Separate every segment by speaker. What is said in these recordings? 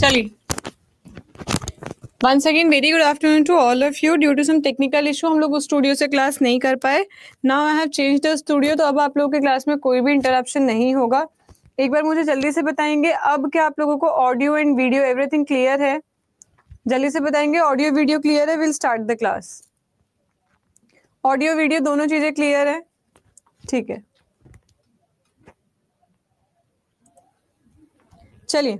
Speaker 1: चलिए once again very good afternoon to all of you due to some technical issue हम लोग उस studio से क्लास नहीं कर पाए now I have change the studio तो अब आप लोगों के क्लास में कोई भी इंटरप्शन नहीं होगा एक बार मुझे जल्दी से बताएंगे अब क्या आप लोगों को audio and video everything clear है जल्दी से बताएंगे ऑडियो वीडियो क्लियर है will start the class audio video दोनों चीजें क्लियर है ठीक है चलिए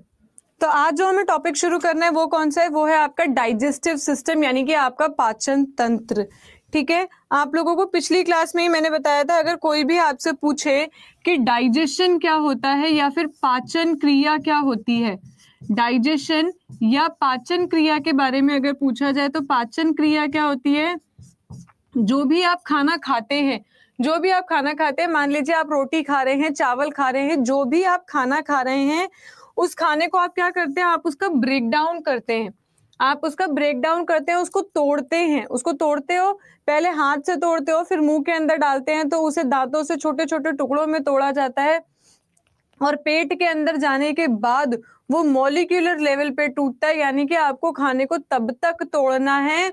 Speaker 1: तो आज जो हमें टॉपिक शुरू करना है वो कौन सा है वो है आपका डाइजेस्टिव सिस्टम यानी कि आपका पाचन तंत्र ठीक है आप लोगों को पिछली क्लास में ही मैंने बताया था अगर कोई भी आपसे पूछे कि डाइजेशन क्या होता है या फिर पाचन क्रिया क्या होती है डाइजेशन या पाचन क्रिया के बारे में अगर पूछा जाए तो पाचन क्रिया क्या होती है जो भी आप खाना खाते हैं जो भी आप खाना खाते हैं मान लीजिए आप रोटी खा रहे हैं चावल खा रहे हैं जो भी आप खाना खा रहे हैं उस खाने को आप क्या करते हैं आप उसका ब्रेक डाउन करते हैं आप उसका ब्रेक डाउन करते हैं उसको तोड़ते हैं उसको तोड़ते हो पहले हाथ से तोड़ते हो फिर मुंह के अंदर डालते हैं तो उसे दांतों से छोटे छोटे टुकड़ों में तोड़ा जाता है और पेट के अंदर जाने के बाद वो मॉलिक्यूलर लेवल पे टूटता है यानी कि आपको खाने को तब तक तोड़ना है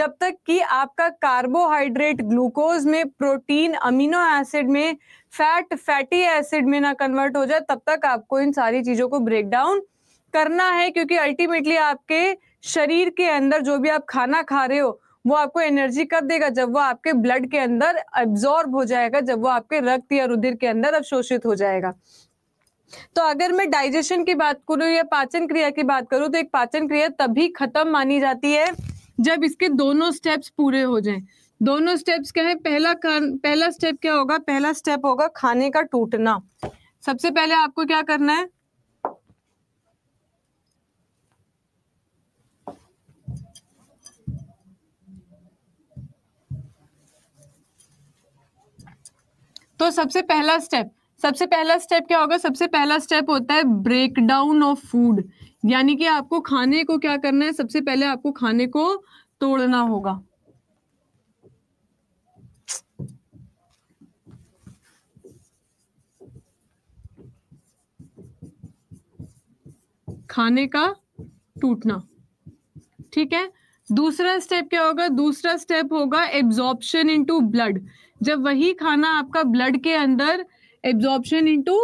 Speaker 1: जब तक कि आपका कार्बोहाइड्रेट ग्लूकोज में प्रोटीन अमीनो एसिड में फैट फैटी एसिड में ना कन्वर्ट हो जाए तब तक आपको इन सारी चीजों को ब्रेक डाउन करना है क्योंकि अल्टीमेटली आपके शरीर के अंदर जो भी आप खाना खा रहे हो वो आपको एनर्जी कब देगा जब वो आपके ब्लड के अंदर एब्जॉर्ब हो जाएगा जब वो आपके रक्त या रुधिर के अंदर अवशोषित हो जाएगा तो अगर मैं डाइजेशन की बात करूं या पाचन क्रिया की बात करूं तो एक पाचन क्रिया तभी खत्म मानी जाती है जब इसके दोनों स्टेप्स पूरे हो जाएं दोनों स्टेप्स क्या है पहला पहला स्टेप क्या होगा पहला स्टेप होगा खाने का टूटना सबसे पहले आपको क्या करना है तो सबसे पहला स्टेप सबसे पहला स्टेप क्या होगा सबसे पहला स्टेप होता है ब्रेक डाउन ऑफ फूड यानी कि आपको खाने को क्या करना है सबसे पहले आपको खाने को तोड़ना होगा खाने का टूटना ठीक है दूसरा स्टेप क्या होगा दूसरा स्टेप होगा एब्जॉर्प्शन इनटू ब्लड जब वही खाना आपका ब्लड के अंदर एब्जॉर्प्शन इनटू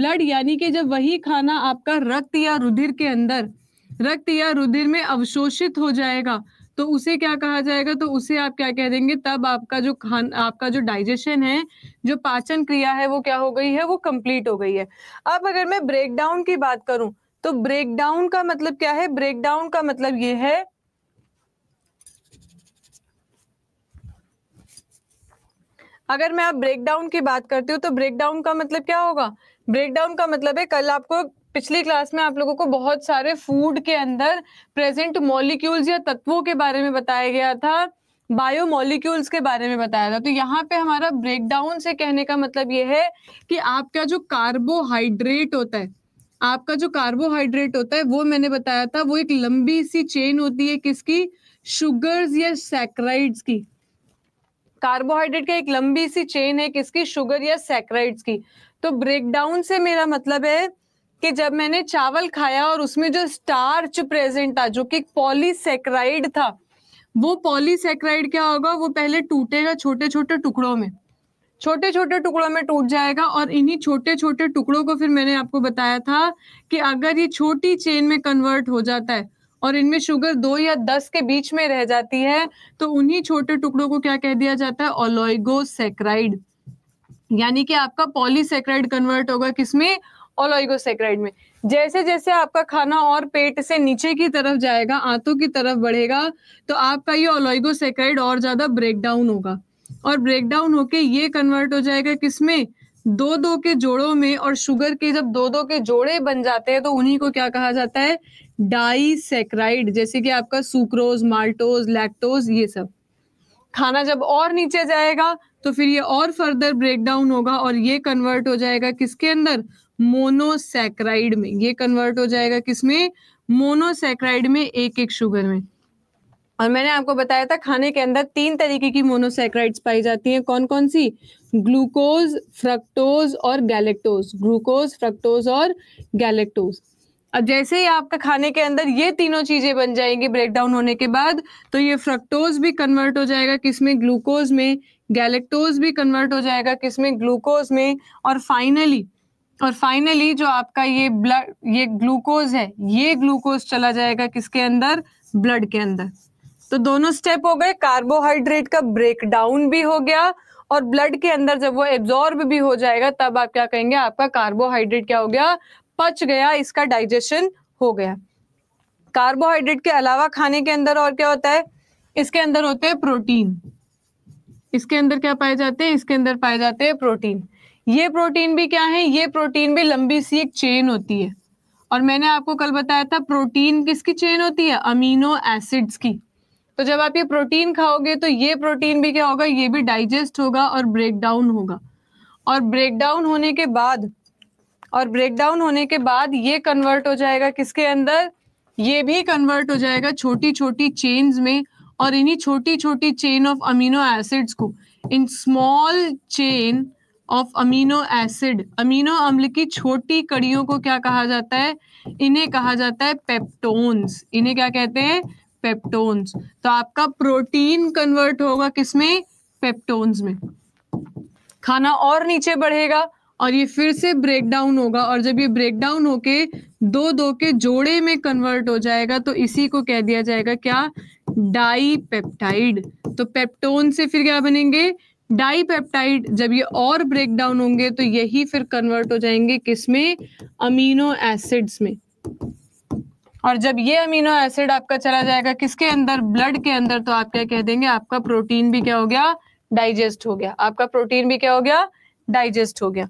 Speaker 1: ब्लड यानी कि जब वही खाना आपका रक्त या रुधिर के अंदर रक्त या रुधिर में अवशोषित हो जाएगा तो उसे क्या कहा जाएगा तो उसे आप क्या कह देंगे तब आपका जो खान आपका जो डाइजेशन है जो पाचन क्रिया है वो क्या हो गई है वो कंप्लीट हो गई है अब अगर मैं ब्रेकडाउन की बात करूं तो ब्रेकडाउन का मतलब क्या है ब्रेकडाउन का मतलब ये है अगर मैं आप ब्रेकडाउन की बात करती हूँ तो ब्रेकडाउन का मतलब क्या होगा ब्रेकडाउन का मतलब है कल आपको पिछली क्लास में आप लोगों को बहुत सारे फूड के अंदर प्रेजेंट मॉलिक्यूल्स या तत्वों के बारे में बताया गया था बायो मॉलिक्यूल्स के बारे में बताया था तो यहाँ पे हमारा ब्रेकडाउन से कहने का मतलब ये है कि आपका जो कार्बोहाइड्रेट होता है आपका जो कार्बोहाइड्रेट होता है वो मैंने बताया था वो एक लंबी सी चेन होती है किसकी शुगर्स या सैक्राइड्स की कार्बोहाइड्रेट का एक लंबी सी चेन है किसकी शुगर या सैक्राइड्स की तो ब्रेकडाउन से मेरा मतलब है कि जब मैंने चावल खाया और उसमें जो स्टार्च प्रेजेंट था जो कि पॉलीसेक्राइड था वो पॉलीसेक्राइड क्या होगा वो पहले टूटेगा छोटे छोटे टुकड़ों में छोटे छोटे टुकड़ों में टूट जाएगा और इन्हीं छोटे छोटे टुकड़ों को फिर मैंने आपको बताया था कि अगर ये छोटी चेन में कन्वर्ट हो जाता है और इनमें शुगर दो या दस के बीच में रह जाती है तो उन्हीं छोटे टुकड़ों को क्या कह दिया जाता है ओलोइगोसेक्राइड यानी कि आपका पॉलीसेक्राइड कन्वर्ट होगा किसमें ओलोइगोसेक्राइड में जैसे जैसे आपका खाना और पेट से नीचे की तरफ जाएगा आंतों की तरफ बढ़ेगा तो आपका ये ओलोइगोसेक्राइड और ज्यादा ब्रेक डाउन होगा और ब्रेक डाउन होके ये कन्वर्ट हो जाएगा किसमें दो दो के जोड़ों में और शुगर के जब दो दो के जोड़े बन जाते हैं तो उन्हीं को क्या कहा जाता है डाइसेक्राइड जैसे कि आपका सुक्रोज माल्टोज लैक्टोज ये सब खाना जब और नीचे जाएगा तो फिर ये और फर्दर ब्रेक डाउन होगा और ये कन्वर्ट हो जाएगा किसके अंदर मोनोसेक्राइड में ये कन्वर्ट हो जाएगा किसमें मोनोसेक्राइड में एक एक शुगर में और मैंने आपको बताया था खाने के अंदर तीन तरीके की मोनोसेक्राइड्स पाई जाती हैं कौन कौन सी ग्लूकोज फ्रक्टोज और गैलेक्टोज ग्लूकोज फ्रक्टोज और गैलेक्टोज अब जैसे ही आपका खाने के अंदर ये तीनों चीजें बन जाएंगी ब्रेक डाउन होने के बाद तो ये फ्रक्टोज भी कन्वर्ट हो जाएगा किसमें ग्लूकोज में गैलेक्टोज भी कन्वर्ट हो जाएगा किसमें ग्लूकोज में और फाइनली और फाइनली जो आपका ये ब्लड ये ग्लूकोज है ये ग्लूकोज चला जाएगा किसके अंदर ब्लड के अंदर तो दोनों स्टेप हो गए कार्बोहाइड्रेट का ब्रेकडाउन भी हो गया और ब्लड के अंदर जब वो एब्जॉर्ब भी हो जाएगा तब आप क्या कहेंगे आपका कार्बोहाइड्रेट क्या हो गया पच गया इसका डाइजेशन हो गया कार्बोहाइड्रेट के अलावा खाने के अंदर और क्या होता है इसके अंदर होते हैं प्रोटीन इसके अंदर क्या पाए जाते हैं इसके अंदर पाए जाते हैं प्रोटीन ये प्रोटीन भी क्या है ये प्रोटीन भी लंबी सी एक चेन होती है और मैंने आपको कल बताया था प्रोटीन किसकी चेन होती है अमीनो एसिड्स की तो जब आप ये प्रोटीन खाओगे तो ये प्रोटीन भी क्या होगा ये भी डाइजेस्ट होगा और ब्रेक डाउन होगा और ब्रेक डाउन होने के बाद और ब्रेक डाउन होने के बाद ये कन्वर्ट हो जाएगा किसके अंदर ये भी कन्वर्ट हो जाएगा छोटी छोटी चेन्स में और इन्हीं छोटी छोटी चेन ऑफ अमीनो एसिड्स को in small chain of amino acid amino अम्ल की छोटी कड़ियों को क्या कहा जाता है इन्हें कहा जाता है पेप्टोन्स इन्हें क्या कहते हैं पेप्टोन्स तो आपका प्रोटीन कन्वर्ट होगा किसमें पेप्टोन्स में खाना और नीचे बढ़ेगा और ये फिर से ब्रेक डाउन होगा और जब ये ब्रेक डाउन होके दो दो के जोड़े में कन्वर्ट हो जाएगा तो इसी को कह दिया जाएगा क्या डाईपेप्टाइड तो पेप्टोन से फिर क्या बनेंगे डाईपेप्टाइड जब ये और ब्रेक डाउन होंगे तो यही फिर कन्वर्ट हो जाएंगे किसमें अमीनो एसिड्स में और जब ये अमीनो एसिड आपका चला जाएगा किसके अंदर ब्लड के अंदर तो आप क्या कह देंगे आपका प्रोटीन भी क्या हो गया डाइजेस्ट हो गया आपका प्रोटीन भी क्या हो गया डाइजेस्ट हो गया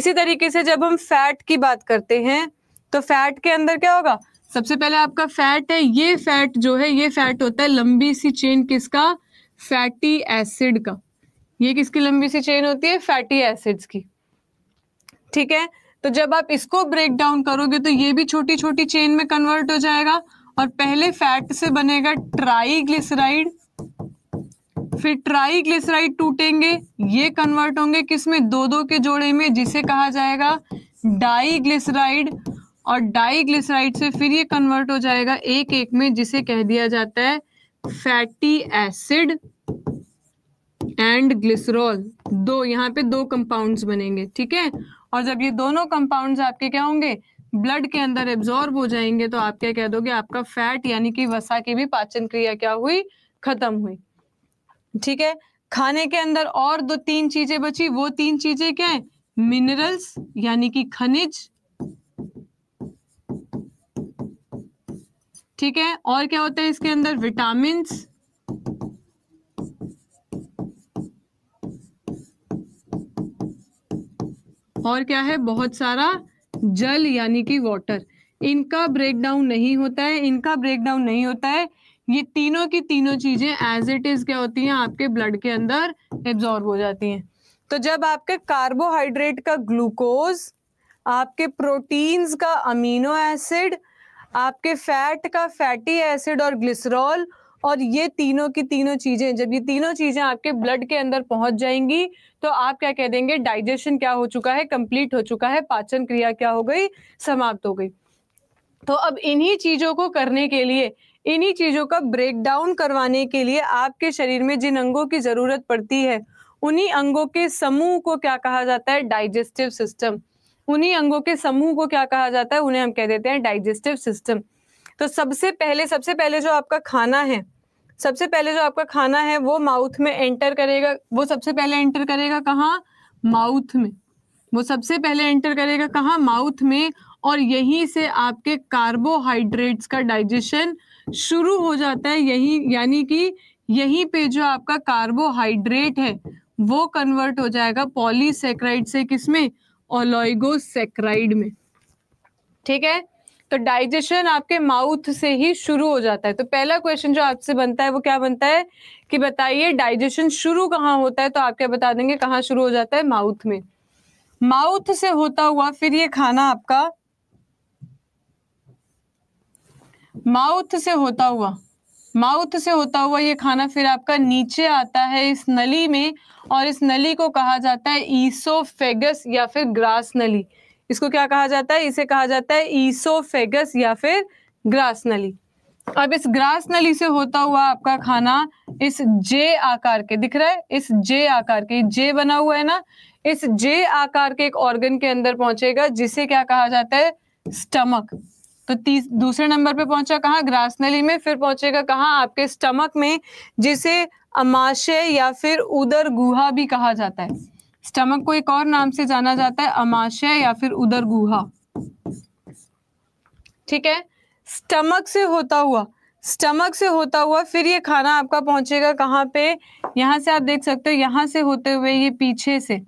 Speaker 1: इसी तरीके से जब हम फैट की बात करते हैं तो फैट के अंदर क्या होगा सबसे पहले आपका फैट है ये फैट जो है ये फैट होता है लंबी सी चेन किसका फैटी एसिड का ये किसकी लंबी सी चेन होती है फैटी एसिड्स की ठीक है तो जब आप इसको ब्रेक डाउन करोगे तो ये भी छोटी छोटी चेन में कन्वर्ट हो जाएगा और पहले फैट से बनेगा ट्राईग्लिसराइड फिर ट्राईग्लिसराइड टूटेंगे ये कन्वर्ट होंगे किसमें दो दो के जोड़े में जिसे कहा जाएगा डाईग्लिसराइड और डाईग्लिसराइड से फिर ये कन्वर्ट हो जाएगा एक एक में जिसे कह दिया जाता है फैटी एसिड एंड ग्लिसरॉल दो यहाँ पे दो कंपाउंड्स बनेंगे ठीक है और जब ये दोनों कंपाउंड आपके क्या होंगे ब्लड के अंदर एब्जॉर्ब हो जाएंगे तो आप क्या कह दोगे आपका फैट यानी कि वसा की भी पाचन क्रिया क्या हुई खत्म हुई ठीक है खाने के अंदर और दो तीन चीजें बची वो तीन चीजें क्या है मिनरल्स यानी कि खनिज ठीक है और क्या होता है इसके अंदर विटामिन और क्या है बहुत सारा जल यानी कि वाटर इनका ब्रेकडाउन नहीं होता है इनका ब्रेकडाउन नहीं होता है ये तीनों की तीनों चीजें एज इट इज क्या होती हैं आपके ब्लड के अंदर एब्जॉर्ब हो जाती हैं तो जब आपके कार्बोहाइड्रेट का ग्लूकोज आपके प्रोटीन्स का अमीनो एसिड आपके फैट का फैटी एसिड और ग्लिसरॉल और ये तीनों की तीनों चीजें जब ये तीनों चीजें आपके ब्लड के अंदर पहुंच जाएंगी तो आप क्या कह देंगे डाइजेशन क्या हो चुका है कंप्लीट हो चुका है पाचन क्रिया क्या हो गई समाप्त हो गई तो अब इन्हीं चीजों को करने के लिए इन्हीं चीजों का ब्रेक डाउन करवाने के लिए आपके शरीर में जिन अंगों की जरूरत पड़ती है उन्हीं अंगों के समूह को क्या कहा जाता है डाइजेस्टिव सिस्टम उन्हीं अंगों के समूह को क्या कहा जाता है उन्हें हम कह देते हैं डाइजेस्टिव सिस्टम तो सबसे पहले सबसे पहले जो आपका खाना है सबसे पहले जो आपका खाना है वो माउथ में एंटर करेगा वो सबसे पहले एंटर करेगा कहाँ माउथ में वो सबसे पहले एंटर करेगा कहाँ माउथ में और यहीं से आपके कार्बोहाइड्रेट्स का डाइजेशन शुरू हो जाता है यही यानी कि यहीं पे जो आपका कार्बोहाइड्रेट है वो कन्वर्ट हो जाएगा पॉलीसेक्राइड से किसमें ओलोइगोसेक्राइड में ठीक है तो डाइजेशन आपके माउथ से ही शुरू हो जाता है तो पहला क्वेश्चन जो आपसे बनता है वो क्या बनता है कि बताइए डाइजेशन शुरू कहाँ होता है तो आप क्या बता देंगे कहाँ शुरू हो जाता है माउथ में माउथ से होता हुआ फिर ये खाना आपका माउथ से होता हुआ माउथ से होता हुआ ये खाना फिर आपका नीचे आता है इस नली में और इस नली को कहा जाता है ईसोफेगस या फिर ग्रास नली इसको क्या कहा जाता है इसे कहा जाता है ईसोफेगस या फिर ग्रास नली अब इस ग्रास नली से होता हुआ आपका खाना इस जे आकार के दिख रहा है इस जे आकार के जे बना हुआ है ना इस जे आकार के एक ऑर्गन के अंदर पहुंचेगा जिसे क्या कहा जाता है स्टमक तो तीस दूसरे नंबर पे पहुंचा कहा ग्रास नली में फिर पहुंचेगा कहा आपके स्टमक में जिसे अमाशय या फिर उदर गुहा भी कहा जाता है स्टमक को एक और नाम से जाना जाता है अमाशय या फिर उदर गुहा ठीक है स्टमक से होता हुआ स्टमक से होता हुआ फिर ये खाना आपका पहुंचेगा कहाँ पे यहाँ से आप देख सकते हो यहां से होते हुए ये पीछे से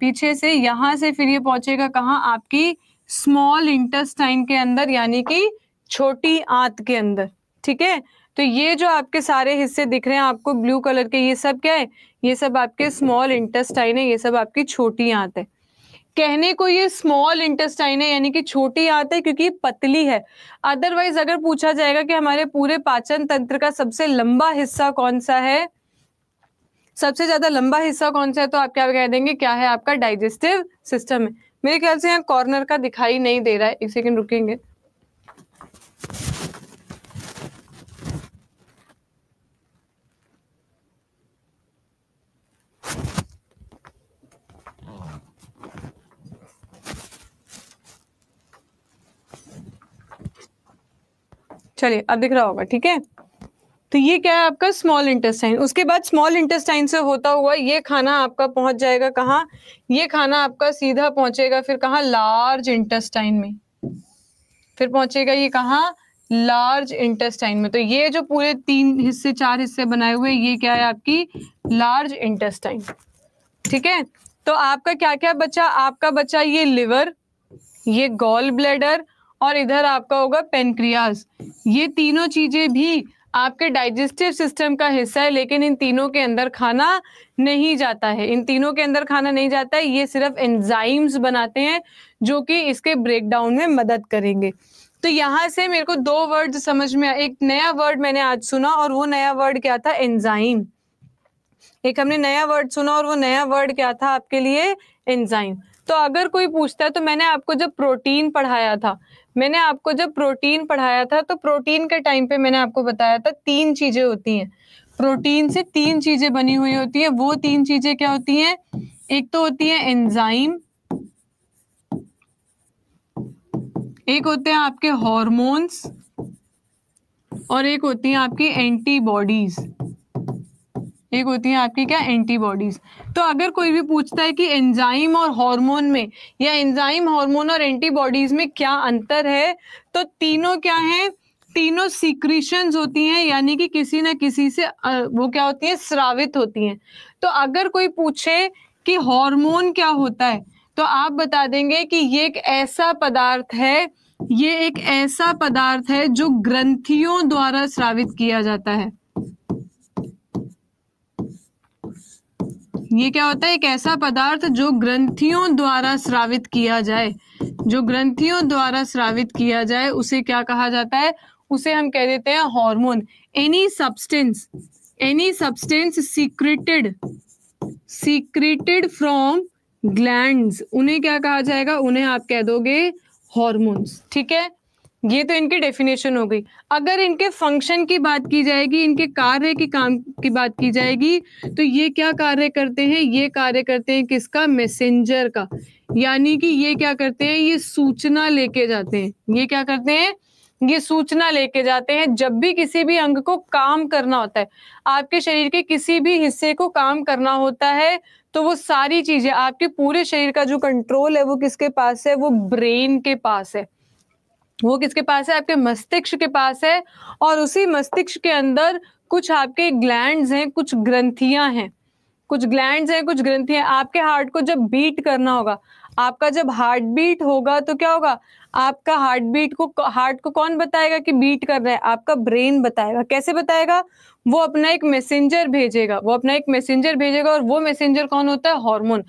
Speaker 1: पीछे से यहां से फिर ये पहुंचेगा कहाँ आपकी स्मॉल इंटेस्टाइन के अंदर यानी कि छोटी आंत के अंदर ठीक है तो ये जो आपके सारे हिस्से दिख रहे हैं आपको ब्लू कलर के ये सब क्या है ये सब आपके स्मॉल इंटेस्टाइन है ये सब आपकी छोटी आंत है कहने को ये स्मॉल इंटेस्टाइन है यानी कि छोटी आंत है क्योंकि पतली है अदरवाइज अगर पूछा जाएगा कि हमारे पूरे पाचन तंत्र का सबसे लंबा हिस्सा कौन सा है सबसे ज्यादा लंबा हिस्सा कौन सा है तो आप क्या कह देंगे क्या है आपका डाइजेस्टिव सिस्टम है मेरे ख्याल से यहाँ कॉर्नर का दिखाई नहीं दे रहा है एक सेकेंड रुकेंगे चलिए अब दिख रहा होगा ठीक है तो ये क्या है आपका स्मॉल इंटेस्टाइन उसके बाद स्मॉल इंटेस्टाइन से होता हुआ ये खाना आपका पहुंच जाएगा कहा ये खाना आपका सीधा पहुंचेगा फिर कहा लार्ज इंटेस्टाइन में फिर पहुंचेगा ये कहा लार्ज इंटेस्टाइन में तो ये जो पूरे तीन हिस्से चार हिस्से बनाए हुए ये क्या है आपकी लार्ज इंटेस्टाइन ठीक है तो आपका क्या क्या बचा आपका बचा ये लिवर ये गॉल ब्लेडर और इधर आपका होगा पेनक्रियाज ये तीनों चीजें भी आपके डाइजेस्टिव सिस्टम का हिस्सा है लेकिन इन तीनों के अंदर खाना नहीं जाता है इन तीनों के अंदर खाना नहीं जाता है ये सिर्फ एंजाइम्स बनाते हैं जो कि इसके ब्रेकडाउन में मदद करेंगे तो यहाँ से मेरे को दो वर्ड समझ में एक नया वर्ड मैंने आज सुना और वो नया वर्ड क्या था एंजाइम एक हमने नया वर्ड सुना और वो नया वर्ड क्या था आपके लिए एंजाइम तो अगर कोई पूछता है तो मैंने आपको जब प्रोटीन पढ़ाया था मैंने आपको जब प्रोटीन पढ़ाया था तो प्रोटीन के टाइम पे मैंने आपको बताया था तीन चीजें होती हैं प्रोटीन से तीन चीजें बनी हुई होती है वो तीन चीजें क्या होती हैं एक तो होती है एंजाइम एक होते हैं आपके हॉर्मोन्स और एक होती हैं आपकी एंटीबॉडीज एक होती हैं आपकी क्या एंटीबॉडीज तो अगर कोई भी पूछता है कि एंजाइम और हार्मोन में या एंजाइम हार्मोन और एंटीबॉडीज में क्या अंतर है तो तीनों क्या है तीनों सीक्रीशन होती हैं यानी कि किसी ना किसी से वो क्या होती हैं स्रावित होती हैं तो अगर कोई पूछे कि हार्मोन क्या होता है तो आप बता देंगे कि ये एक ऐसा पदार्थ है ये एक ऐसा पदार्थ है जो ग्रंथियों द्वारा स्रावित किया जाता है ये क्या होता है एक ऐसा पदार्थ जो ग्रंथियों द्वारा श्रावित किया जाए जो ग्रंथियों द्वारा श्रावित किया जाए उसे क्या कहा जाता है उसे हम कह देते हैं hormone any substance any substance secreted secreted from glands उन्हें क्या कहा जाएगा उन्हें आप कह दोगे हॉर्मोन्स ठीक है ये तो इनकी डेफिनेशन हो गई अगर इनके फंक्शन की बात की जाएगी इनके कार्य की काम की बात की जाएगी तो ये क्या कार्य करते हैं ये कार्य करते हैं किसका मैसेंजर का यानी कि ये क्या करते हैं ये सूचना लेके जाते हैं ये क्या करते हैं ये सूचना लेके जाते हैं जब भी किसी भी अंग को काम करना होता है आपके शरीर के किसी भी हिस्से को काम करना होता है तो वो सारी चीजें आपके पूरे शरीर का जो कंट्रोल है वो किसके पास है वो ब्रेन के पास है वो किसके पास है आपके मस्तिष्क के पास है और उसी मस्तिष्क के अंदर कुछ आपके ग्लैंड्स हैं कुछ ग्रंथियां हैं कुछ ग्लैंड्स हैं कुछ ग्रंथियां आपके हार्ट को जब बीट करना होगा आपका जब हार्ट बीट होगा तो क्या होगा आपका हार्ट बीट को हार्ट को कौन बताएगा कि बीट कर रहा है आपका ब्रेन बताएगा कैसे बताएगा वो अपना एक मैसेंजर भेजेगा वो अपना एक मैसेंजर भेजेगा और वो मैसेंजर कौन होता है हार्मोन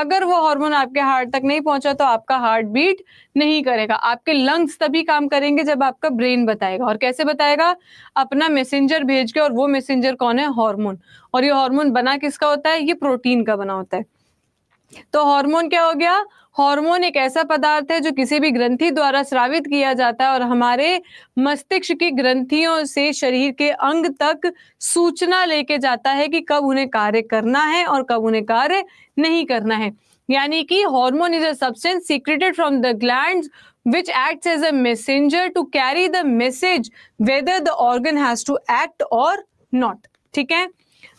Speaker 1: अगर वो हार्मोन आपके हार्ट तक नहीं पहुंचा तो आपका हार्ट बीट नहीं करेगा आपके लंग्स तभी काम करेंगे जब आपका ब्रेन बताएगा और कैसे बताएगा अपना मैसेंजर भेज के और वो मैसेंजर कौन है हॉर्मोन और ये हॉर्मोन बना किसका होता है ये प्रोटीन का बना होता है तो हार्मोन क्या हो गया हार्मोन एक ऐसा पदार्थ है जो किसी भी ग्रंथि द्वारा स्रावित किया जाता है और हमारे मस्तिष्क की ग्रंथियों से शरीर के अंग तक सूचना लेके जाता है कि कब उन्हें कार्य करना है और कब उन्हें कार्य नहीं करना है यानी कि hormone is a substance secreted from the gland which act as a messenger to carry the message whether the organ has to act or not ठीक है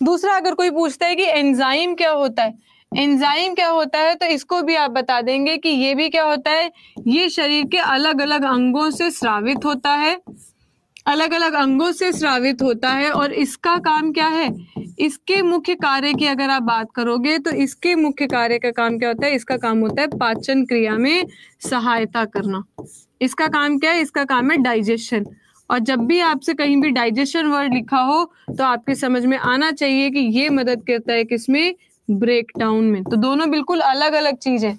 Speaker 1: दूसरा अगर कोई पूछता है कि एंजाइम क्या होता है एंजाइम क्या होता है तो इसको भी आप बता देंगे कि ये भी क्या होता है ये शरीर के अलग अलग अंगों से स्रावित होता है अलग अलग अंगों से स्रावित होता है और इसका काम क्या है इसके मुख्य कार्य की अगर आप बात करोगे तो इसके मुख्य कार्य का काम क्या होता है इसका काम होता है पाचन क्रिया में सहायता करना इसका काम क्या है इसका काम है डाइजेशन और जब भी आपसे कहीं भी डाइजेशन वर्ड लिखा हो तो आपके समझ में आना चाहिए कि ये मदद करता है किसमें ब्रेकडाउन में तो दोनों बिल्कुल अलग अलग चीज है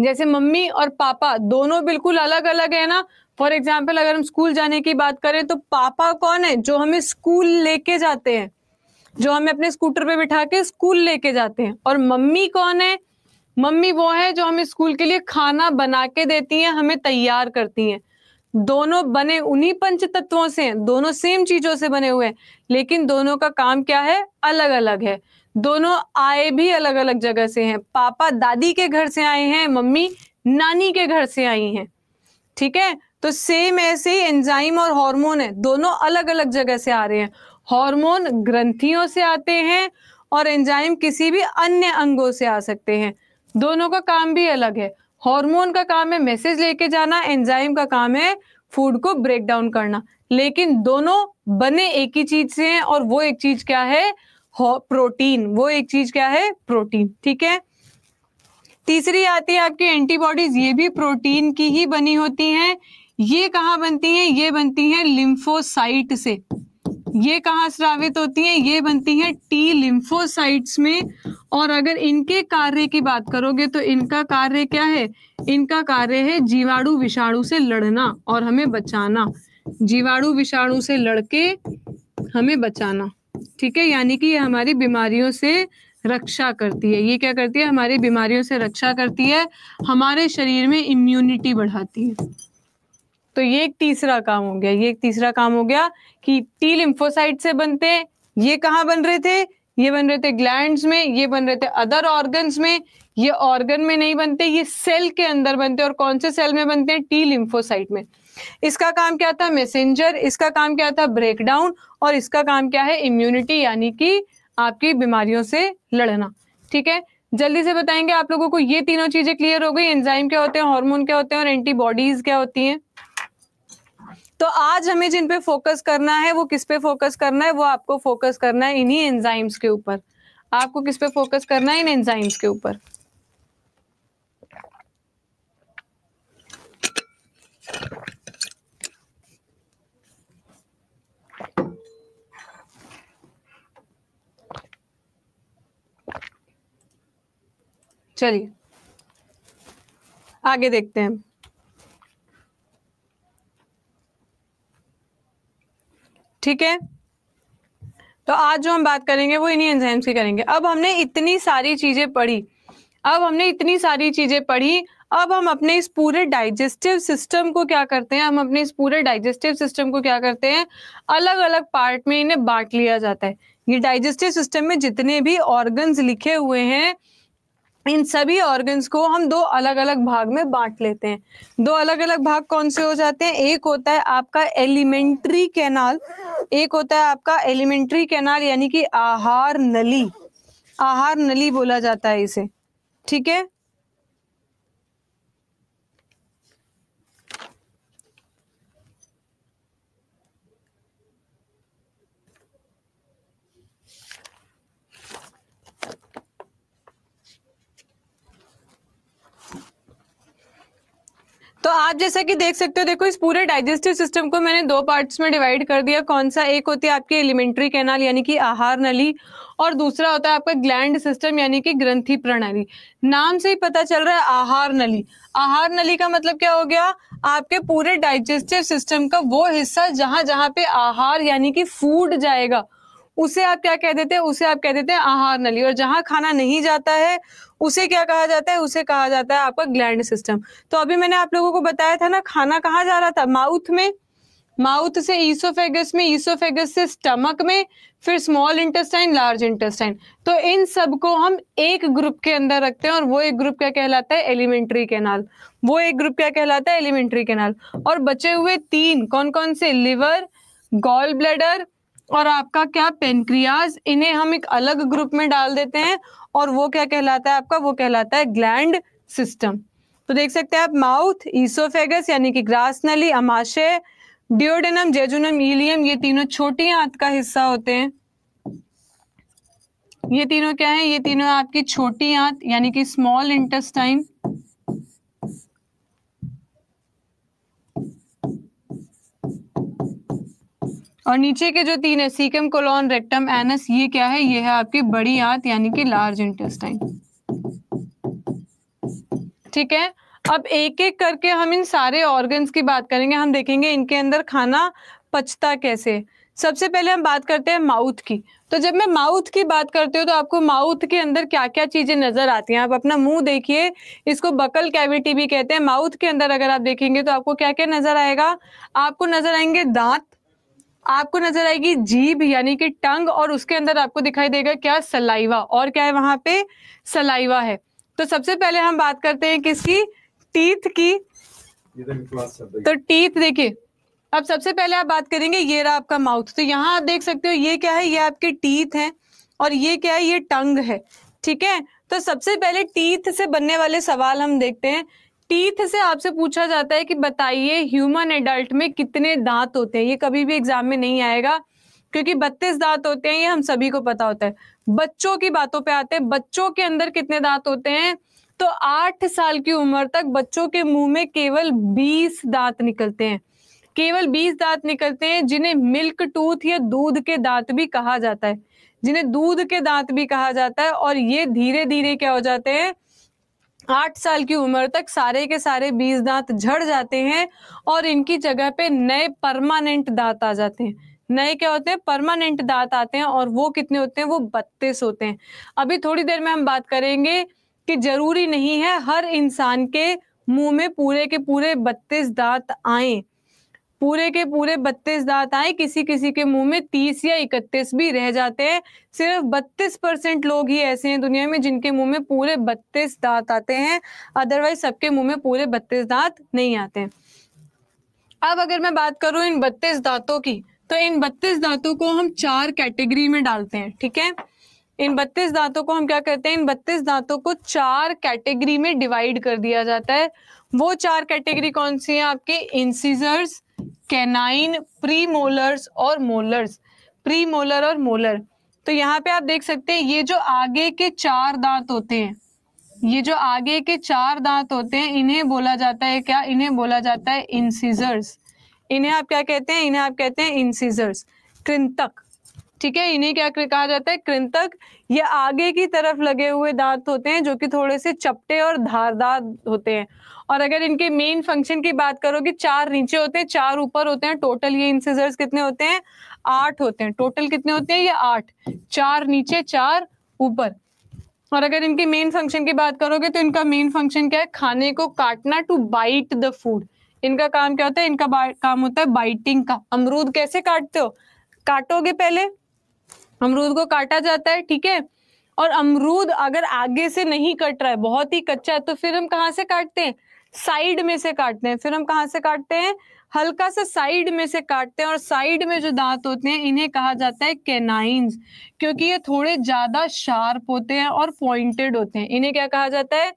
Speaker 1: जैसे मम्मी और पापा दोनों बिल्कुल अलग अलग है ना फॉर एग्जाम्पल अगर हम स्कूल जाने की बात करें तो पापा कौन है जो हमें स्कूल लेके जाते हैं जो हमें अपने स्कूटर पे बिठा के स्कूल लेके जाते हैं और मम्मी कौन है मम्मी वो है जो हमें स्कूल के लिए खाना बना के देती है हमें तैयार करती है दोनों बने उन्हीं पंच तत्वों से हैं दोनों सेम चीजों से बने हुए हैं लेकिन दोनों का काम क्या है अलग अलग है दोनों आए भी अलग अलग जगह से हैं पापा दादी के घर से आए हैं मम्मी नानी के घर से आई हैं ठीक है तो सेम ऐसे ही एंजाइम और हार्मोन है दोनों अलग अलग जगह से आ रहे हैं हार्मोन ग्रंथियों से आते हैं और एंजाइम किसी भी अन्य अंगों से आ सकते हैं दोनों का काम भी अलग है हार्मोन का काम है मैसेज लेके जाना एंजाइम का काम है फूड को ब्रेक डाउन करना लेकिन दोनों बने एक ही चीज से हैं और वो एक चीज क्या है प्रोटीन वो एक चीज क्या है प्रोटीन ठीक है तीसरी आती है आपकी एंटीबॉडीज ये भी प्रोटीन की ही बनी होती हैं ये कहाँ बनती हैं ये बनती हैं लिम्फोसाइट से ये कहाँ स्रावित होती हैं ये बनती हैं टी लिम्फोसाइट्स में और अगर इनके कार्य की बात करोगे तो इनका कार्य क्या है इनका कार्य है जीवाणु विषाणु से लड़ना और हमें बचाना जीवाणु विषाणु से लड़के हमें बचाना ठीक है यानी कि ये हमारी बीमारियों से रक्षा करती है ये क्या करती है हमारी बीमारियों से रक्षा करती है हमारे शरीर में इम्यूनिटी बढ़ाती है तो ये एक तीसरा काम हो गया ये एक तीसरा काम हो गया कि टी लिम्फोसाइट से बनते हैं ये कहाँ बन रहे थे ये बन रहे थे ग्लैंड्स में ये बन रहे थे अदर ऑर्गन्स में ये ऑर्गन में नहीं बनते ये सेल के अंदर बनते और कौन से सेल में बनते हैं टी लिम्फोसाइट में इसका काम क्या था मैसेंजर इसका काम क्या था ब्रेकडाउन और इसका काम क्या है इम्यूनिटी यानी कि आपकी बीमारियों से लड़ना ठीक है जल्दी से बताएंगे आप लोगों को ये तीनों चीजें क्लियर हो गई एंजाइम क्या होते हैं हार्मोन क्या होते हैं और एंटीबॉडीज क्या होती हैं तो आज हमें जिन पे फोकस करना है वो किस पे फोकस करना है वो आपको फोकस करना है इन्हीं एंजाइम्स के ऊपर आपको किस पे फोकस करना है इन एंजाइम्स के ऊपर चलिए आगे देखते हैं ठीक है तो आज जो हम बात करेंगे वो इन्हीं एंजाइम्स की करेंगे अब हमने इतनी सारी चीजें पढ़ी अब हमने इतनी सारी चीजें पढ़ी अब हम अपने इस पूरे डाइजेस्टिव सिस्टम को क्या करते हैं हम अपने इस पूरे डाइजेस्टिव सिस्टम को क्या करते हैं अलग अलग पार्ट में इन्हें बांट लिया जाता है ये डाइजेस्टिव सिस्टम में जितने भी ऑर्गन्स लिखे हुए हैं इन सभी ऑर्गन्स को हम दो अलग अलग भाग में बांट लेते हैं दो अलग अलग भाग कौन से हो जाते हैं एक होता है आपका एलिमेंट्री कैनाल एक होता है आपका एलिमेंट्री कैनाल यानी कि आहार नली आहार नली बोला जाता है इसे ठीक है तो आप जैसा कि देख सकते हो देखो इस पूरे डाइजेस्टिव सिस्टम को मैंने दो पार्ट्स में डिवाइड कर दिया कौन सा एक होती है आपकी एलिमेंट्री कैनाल यानी कि आहार नली और दूसरा होता है आपका ग्लैंड सिस्टम यानी कि ग्रंथि प्रणाली नाम से ही पता चल रहा है आहार नली आहार नली का मतलब क्या हो गया आपके पूरे डाइजेस्टिव सिस्टम का वो हिस्सा जहां जहां पे आहार यानी कि फूड जाएगा उसे आप क्या कह देते हैं उसे आप कह देते हैं आहार नली और जहां खाना नहीं जाता है उसे क्या कहा जाता है उसे कहा जाता है आपका ग्लैंड सिस्टम तो अभी मैंने आप लोगों को बताया था ना खाना कहाँ जा रहा था माउथ में माउथ से ईसोफेगस में ईसोफेगस से स्टमक में फिर स्मॉल इंटेस्टाइन लार्ज इंटेस्टाइन तो इन सब को हम एक ग्रुप के अंदर रखते हैं और वो एक ग्रुप क्या कहलाता है एलिमेंट्री कैनाल वो एक ग्रुप क्या कहलाता है एलिमेंट्री कैनाल और बचे हुए तीन कौन कौन से लिवर गॉल ब्लैडर और आपका क्या पेनक्रियाज इन्हें हम एक अलग ग्रुप में डाल देते हैं और वो क्या कहलाता है आपका वो कहलाता है ग्लैंड सिस्टम तो देख सकते हैं आप माउथ ईसोफेगस यानी कि ग्रास नली अमाशय डिओडेनम जेजुनम ईलियम ये तीनों छोटी आंत का हिस्सा होते हैं ये तीनों क्या है ये तीनों आपकी छोटी आंत यानी कि स्मॉल इंटेस्टाइन और नीचे के जो तीन है सीकम कोलॉन रेक्टम एनस ये क्या है ये है आपकी बड़ी आंत यानी कि लार्ज इंटेस्टाइन ठीक है अब एक एक करके हम इन सारे ऑर्गन्स की बात करेंगे हम देखेंगे इनके अंदर खाना पचता कैसे सबसे पहले हम बात करते हैं माउथ की तो जब मैं माउथ की बात करती हूँ तो आपको माउथ के अंदर क्या क्या चीजें नजर आती हैं आप अपना मुंह देखिए इसको बकल कैविटी भी कहते हैं माउथ के अंदर अगर आप देखेंगे तो आपको क्या क्या नजर आएगा आपको नजर आएंगे दांत आपको नजर आएगी जीभ यानी कि टंग और उसके अंदर आपको दिखाई देगा क्या सलाइवा और क्या है वहां पे सलाइवा है तो सबसे पहले हम बात करते हैं किसकी टीथ की तो, तो टीथ देखिए अब सबसे पहले आप बात करेंगे ये रहा आपका माउथ तो यहाँ आप देख सकते हो ये क्या है ये आपके टीथ हैं और ये क्या है ये टंग है ठीक है तो सबसे पहले टीथ से बनने वाले सवाल हम देखते हैं टीथ से आपसे पूछा जाता है कि बताइए ह्यूमन एडल्ट में कितने दांत होते हैं ये कभी भी एग्जाम में नहीं आएगा क्योंकि बत्तीस दांत होते हैं ये हम सभी को पता होता है बच्चों की बातों पे आते हैं बच्चों के अंदर कितने दांत होते हैं तो आठ साल की उम्र तक बच्चों के मुंह में केवल बीस दांत निकलते हैं केवल बीस दांत निकलते हैं जिन्हें मिल्क टूथ या दूध के दांत भी कहा जाता है जिन्हें दूध के दांत भी कहा जाता है और ये धीरे धीरे क्या हो जाते हैं आठ साल की उम्र तक सारे के सारे बीज दांत झड़ जाते हैं और इनकी जगह पे नए परमानेंट दांत आ जाते हैं नए क्या होते हैं परमानेंट दांत आते हैं और वो कितने होते हैं वो बत्तीस होते हैं अभी थोड़ी देर में हम बात करेंगे कि जरूरी नहीं है हर इंसान के मुंह में पूरे के पूरे बत्तीस दांत आए पूरे के पूरे बत्तीस दांत आए किसी किसी के मुंह में तीस या इकतीस भी रह जाते हैं सिर्फ बत्तीस परसेंट लोग ही ऐसे हैं दुनिया में जिनके मुंह में पूरे बत्तीस दांत आते हैं अदरवाइज सबके मुंह में पूरे बत्तीस दांत नहीं आते अब अगर मैं बात करूं इन बत्तीस दांतों की तो इन बत्तीस दांतों को हम चार कैटेगरी में डालते हैं ठीक है इन बत्तीस दांतों को हम क्या करते हैं इन बत्तीस दांतों को चार कैटेगरी में डिवाइड कर दिया जाता है वो चार कैटेगरी कौन सी है आपके इंसीजर्स कैनाइन प्री मोलर्स और मोलर्स प्री मोलर और मोलर तो यहाँ पे आप देख सकते हैं ये जो आगे के चार दांत होते हैं ये जो आगे के चार दांत होते हैं इन्हें बोला जाता है क्या इन्हें बोला जाता है इंसीजर्स इन्हें आप क्या कहते हैं इन्हें आप कहते हैं इंसीजर्स कृंतक ठीक है इन्हें क्या कहा जाता है कृंतक ये आगे की तरफ लगे हुए दांत होते हैं जो कि थोड़े से चपटे और धारदार होते हैं और अगर इनके मेन फंक्शन की बात करो कि चार नीचे होते हैं चार ऊपर होते हैं टोटल ये इंसिजर्स कितने होते हैं आठ होते हैं टोटल कितने होते हैं ये आठ चार नीचे चार ऊपर और अगर इनके मेन फंक्शन की बात करोगे तो इनका मेन फंक्शन क्या है खाने को काटना टू बाइट द फूड इनका काम क्या होता है इनका काम होता है बाइटिंग का अमरूद कैसे काटते हो काटोगे पहले अमरूद को काटा जाता है ठीक है और अमरूद अगर आगे से नहीं कट रहा है बहुत ही कच्चा है तो फिर हम कहाँ से काटते हैं साइड में से काटते हैं फिर हम कहा से काटते हैं हल्का सा साइड में से काटते हैं और साइड में जो दांत होते हैं इन्हें कहा जाता है केनाइंस क्योंकि ये थोड़े ज्यादा शार्प होते हैं और पॉइंटेड होते हैं इन्हें क्या कहा जाता है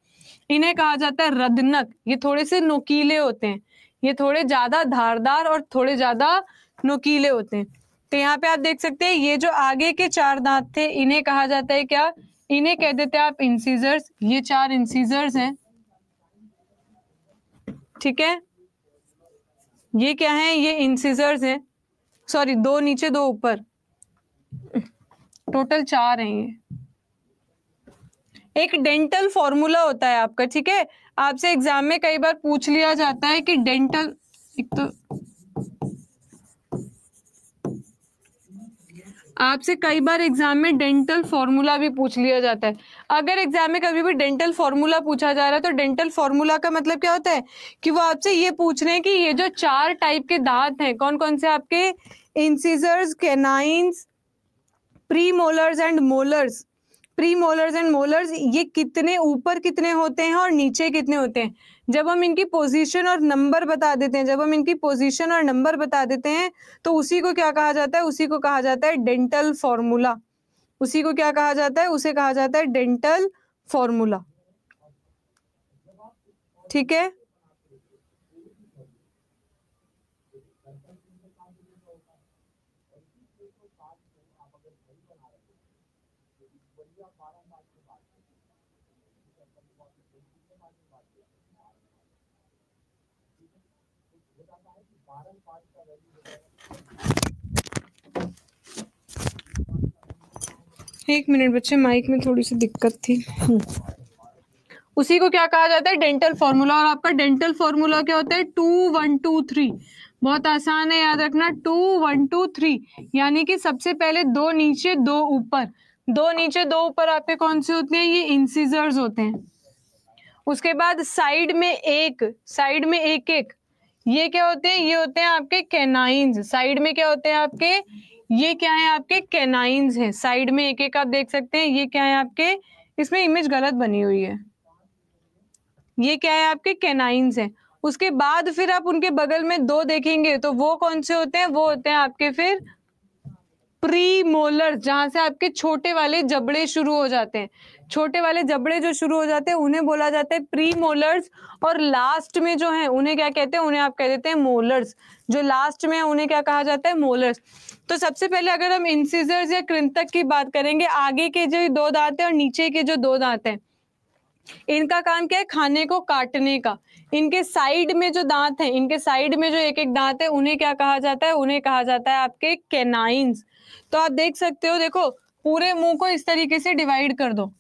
Speaker 1: इन्हें कहा जाता है रदनक ये थोड़े से नोकीले होते हैं ये थोड़े ज्यादा धारदार और थोड़े ज्यादा नोकीले होते हैं तो यहाँ पे आप देख सकते हैं ये जो आगे के चार दांत थे इन्हें कहा जाता है क्या इन्हें कह देते हैं आप इंसीजर्स ये चार इंसीजर्स हैं ठीक है ये क्या है ये इंसिजर्स है सॉरी दो नीचे दो ऊपर टोटल चार हैं ये एक डेंटल फॉर्मूला होता है आपका ठीक है आपसे एग्जाम में कई बार पूछ लिया जाता है कि डेंटल एक तो आपसे कई बार एग्जाम में डेंटल फॉर्मूला भी पूछ लिया जाता है अगर एग्जाम में कभी भी डेंटल फॉर्मूला पूछा जा रहा है तो डेंटल फॉर्मूला का मतलब क्या होता है कि वो आपसे ये पूछ रहे हैं कि ये जो चार टाइप के दांत हैं कौन कौन से आपके incisors canines premolars and molars premolars and molars ये कितने ऊपर कितने होते हैं और नीचे कितने होते हैं जब हम इनकी पोजीशन और नंबर बता देते हैं जब हम इनकी पोजीशन और नंबर बता देते हैं तो उसी को क्या कहा जाता है उसी को कहा जाता है डेंटल फॉर्मूला उसी को क्या कहा जाता है उसे कहा जाता है डेंटल फॉर्मूला ठीक है एक मिनट बच्चे माइक में थोड़ी सी दिक्कत थी उसी को क्या कहा जाता है डेंटल फॉर्मूला और आपका डेंटल फॉर्मूला क्या होता है टू वन टू थ्री बहुत आसान है याद रखना टू वन टू थ्री यानी कि सबसे पहले दो नीचे दो ऊपर दो नीचे दो ऊपर आपके कौन से होते हैं ये इंसिजर्स होते हैं उसके बाद साइड में एक साइड में एक एक ये क्या होते हैं ये होते हैं आपके कैनाइन साइड में क्या होते हैं आपके ये क्या है आपके कैनाइंस हैं साइड में एक एक आप देख सकते हैं ये क्या है आपके इसमें इमेज गलत बनी हुई है ये क्या है आपके कैनाइंस हैं उसके बाद फिर आप उनके बगल में दो देखेंगे तो वो कौन से होते हैं वो होते हैं आपके फिर प्री मोलर जहां से आपके छोटे वाले जबड़े शुरू हो जाते हैं छोटे वाले जबड़े जो शुरू हो जाते हैं उन्हें बोला जाता है प्री मोलर्स और लास्ट में जो है उन्हें क्या कहते हैं उन्हें आप कह देते हैं मोलर्स जो लास्ट में है उन्हें क्या कहा जाता है मोलर्स तो सबसे पहले अगर हम इंसिजर्स या कृंतक की बात करेंगे आगे के जो दो दांत हैं और नीचे के जो दो दांत हैं इनका काम क्या है खाने को काटने का इनके साइड में जो दांत हैं इनके साइड में जो एक एक दांत है उन्हें क्या कहा जाता है उन्हें कहा जाता है आपके केनाइंस तो आप देख सकते हो देखो पूरे मुंह को इस तरीके से डिवाइड कर दो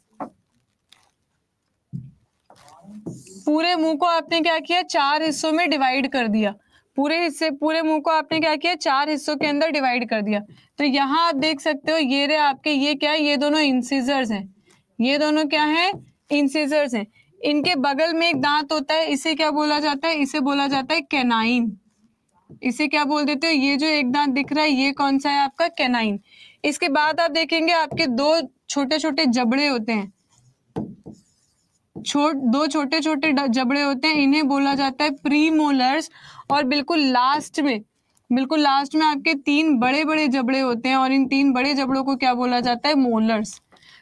Speaker 1: पूरे मुंह को आपने क्या किया चार हिस्सों में डिवाइड कर दिया पूरे हिस्से पूरे मुंह को आपने क्या किया चार हिस्सों के अंदर डिवाइड कर दिया तो यहाँ आप देख सकते हो ये रहे आपके ये क्या है ये दोनों इंसीजर्स हैं ये दोनों क्या है इंसीजर्स हैं इनके बगल में एक दांत होता है इसे क्या बोला जाता है इसे बोला जाता है कैनाइन इसे क्या बोल देते हो ये जो एक दांत दिख रहा है ये कौन सा है आपका कैनाइन इसके बाद आप देखेंगे आपके दो छोटे छोटे जबड़े होते हैं छोट दो छोटे छोटे जबड़े होते हैं इन्हें बोला जाता है प्रीमोलर्स और बिल्कुल लास्ट में बिल्कुल लास्ट में आपके तीन बड़े बड़े जबड़े होते हैं और इन तीन बड़े जबड़ों को क्या बोला जाता है मोलर्स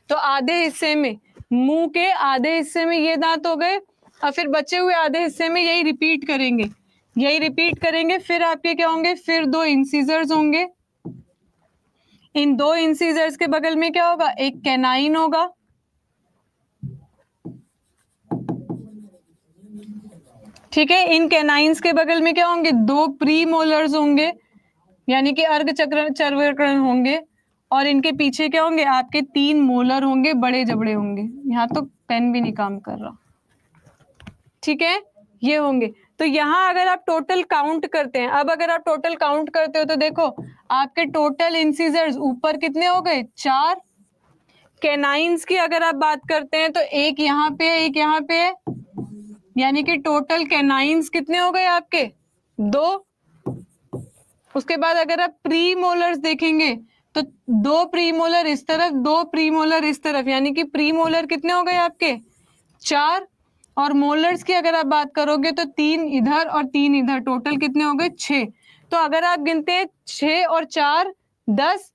Speaker 1: तो आधे हिस्से में मुंह के आधे हिस्से में ये दांत हो गए और फिर बचे हुए आधे हिस्से में यही रिपीट करेंगे यही रिपीट करेंगे फिर आपके क्या होंगे फिर दो इंसीजर्स होंगे इन दो इंसीजर्स के बगल में क्या होगा एक कैनाइन होगा ठीक है इन कैनाइंस के बगल में क्या होंगे दो प्री मोलर्स होंगे यानी कि अर्घ चक्र चर्वकरण होंगे और इनके पीछे क्या होंगे आपके तीन मोलर होंगे बड़े जबड़े होंगे यहाँ तो पेन भी नहीं काम कर रहा ठीक है ये होंगे तो यहाँ अगर आप टोटल काउंट करते हैं अब अगर आप टोटल काउंट करते हो तो देखो आपके टोटल इंसीजर्स ऊपर कितने हो गए चार कैनाइंस की अगर आप बात करते हैं तो एक यहाँ पे है एक यहाँ पे यानी कि टोटल कैनाइंस कितने हो गए आपके दो उसके बाद अगर आप प्री मोलर्स देखेंगे तो दो प्री मोलर इस तरफ दो प्री मोलर इस तरफ यानी कि प्री मोलर कितने हो गए आपके चार और मोलर्स की अगर आप बात करोगे तो तीन इधर और तीन इधर टोटल कितने हो गए छ तो अगर आप गिनते हैं छ और चार दस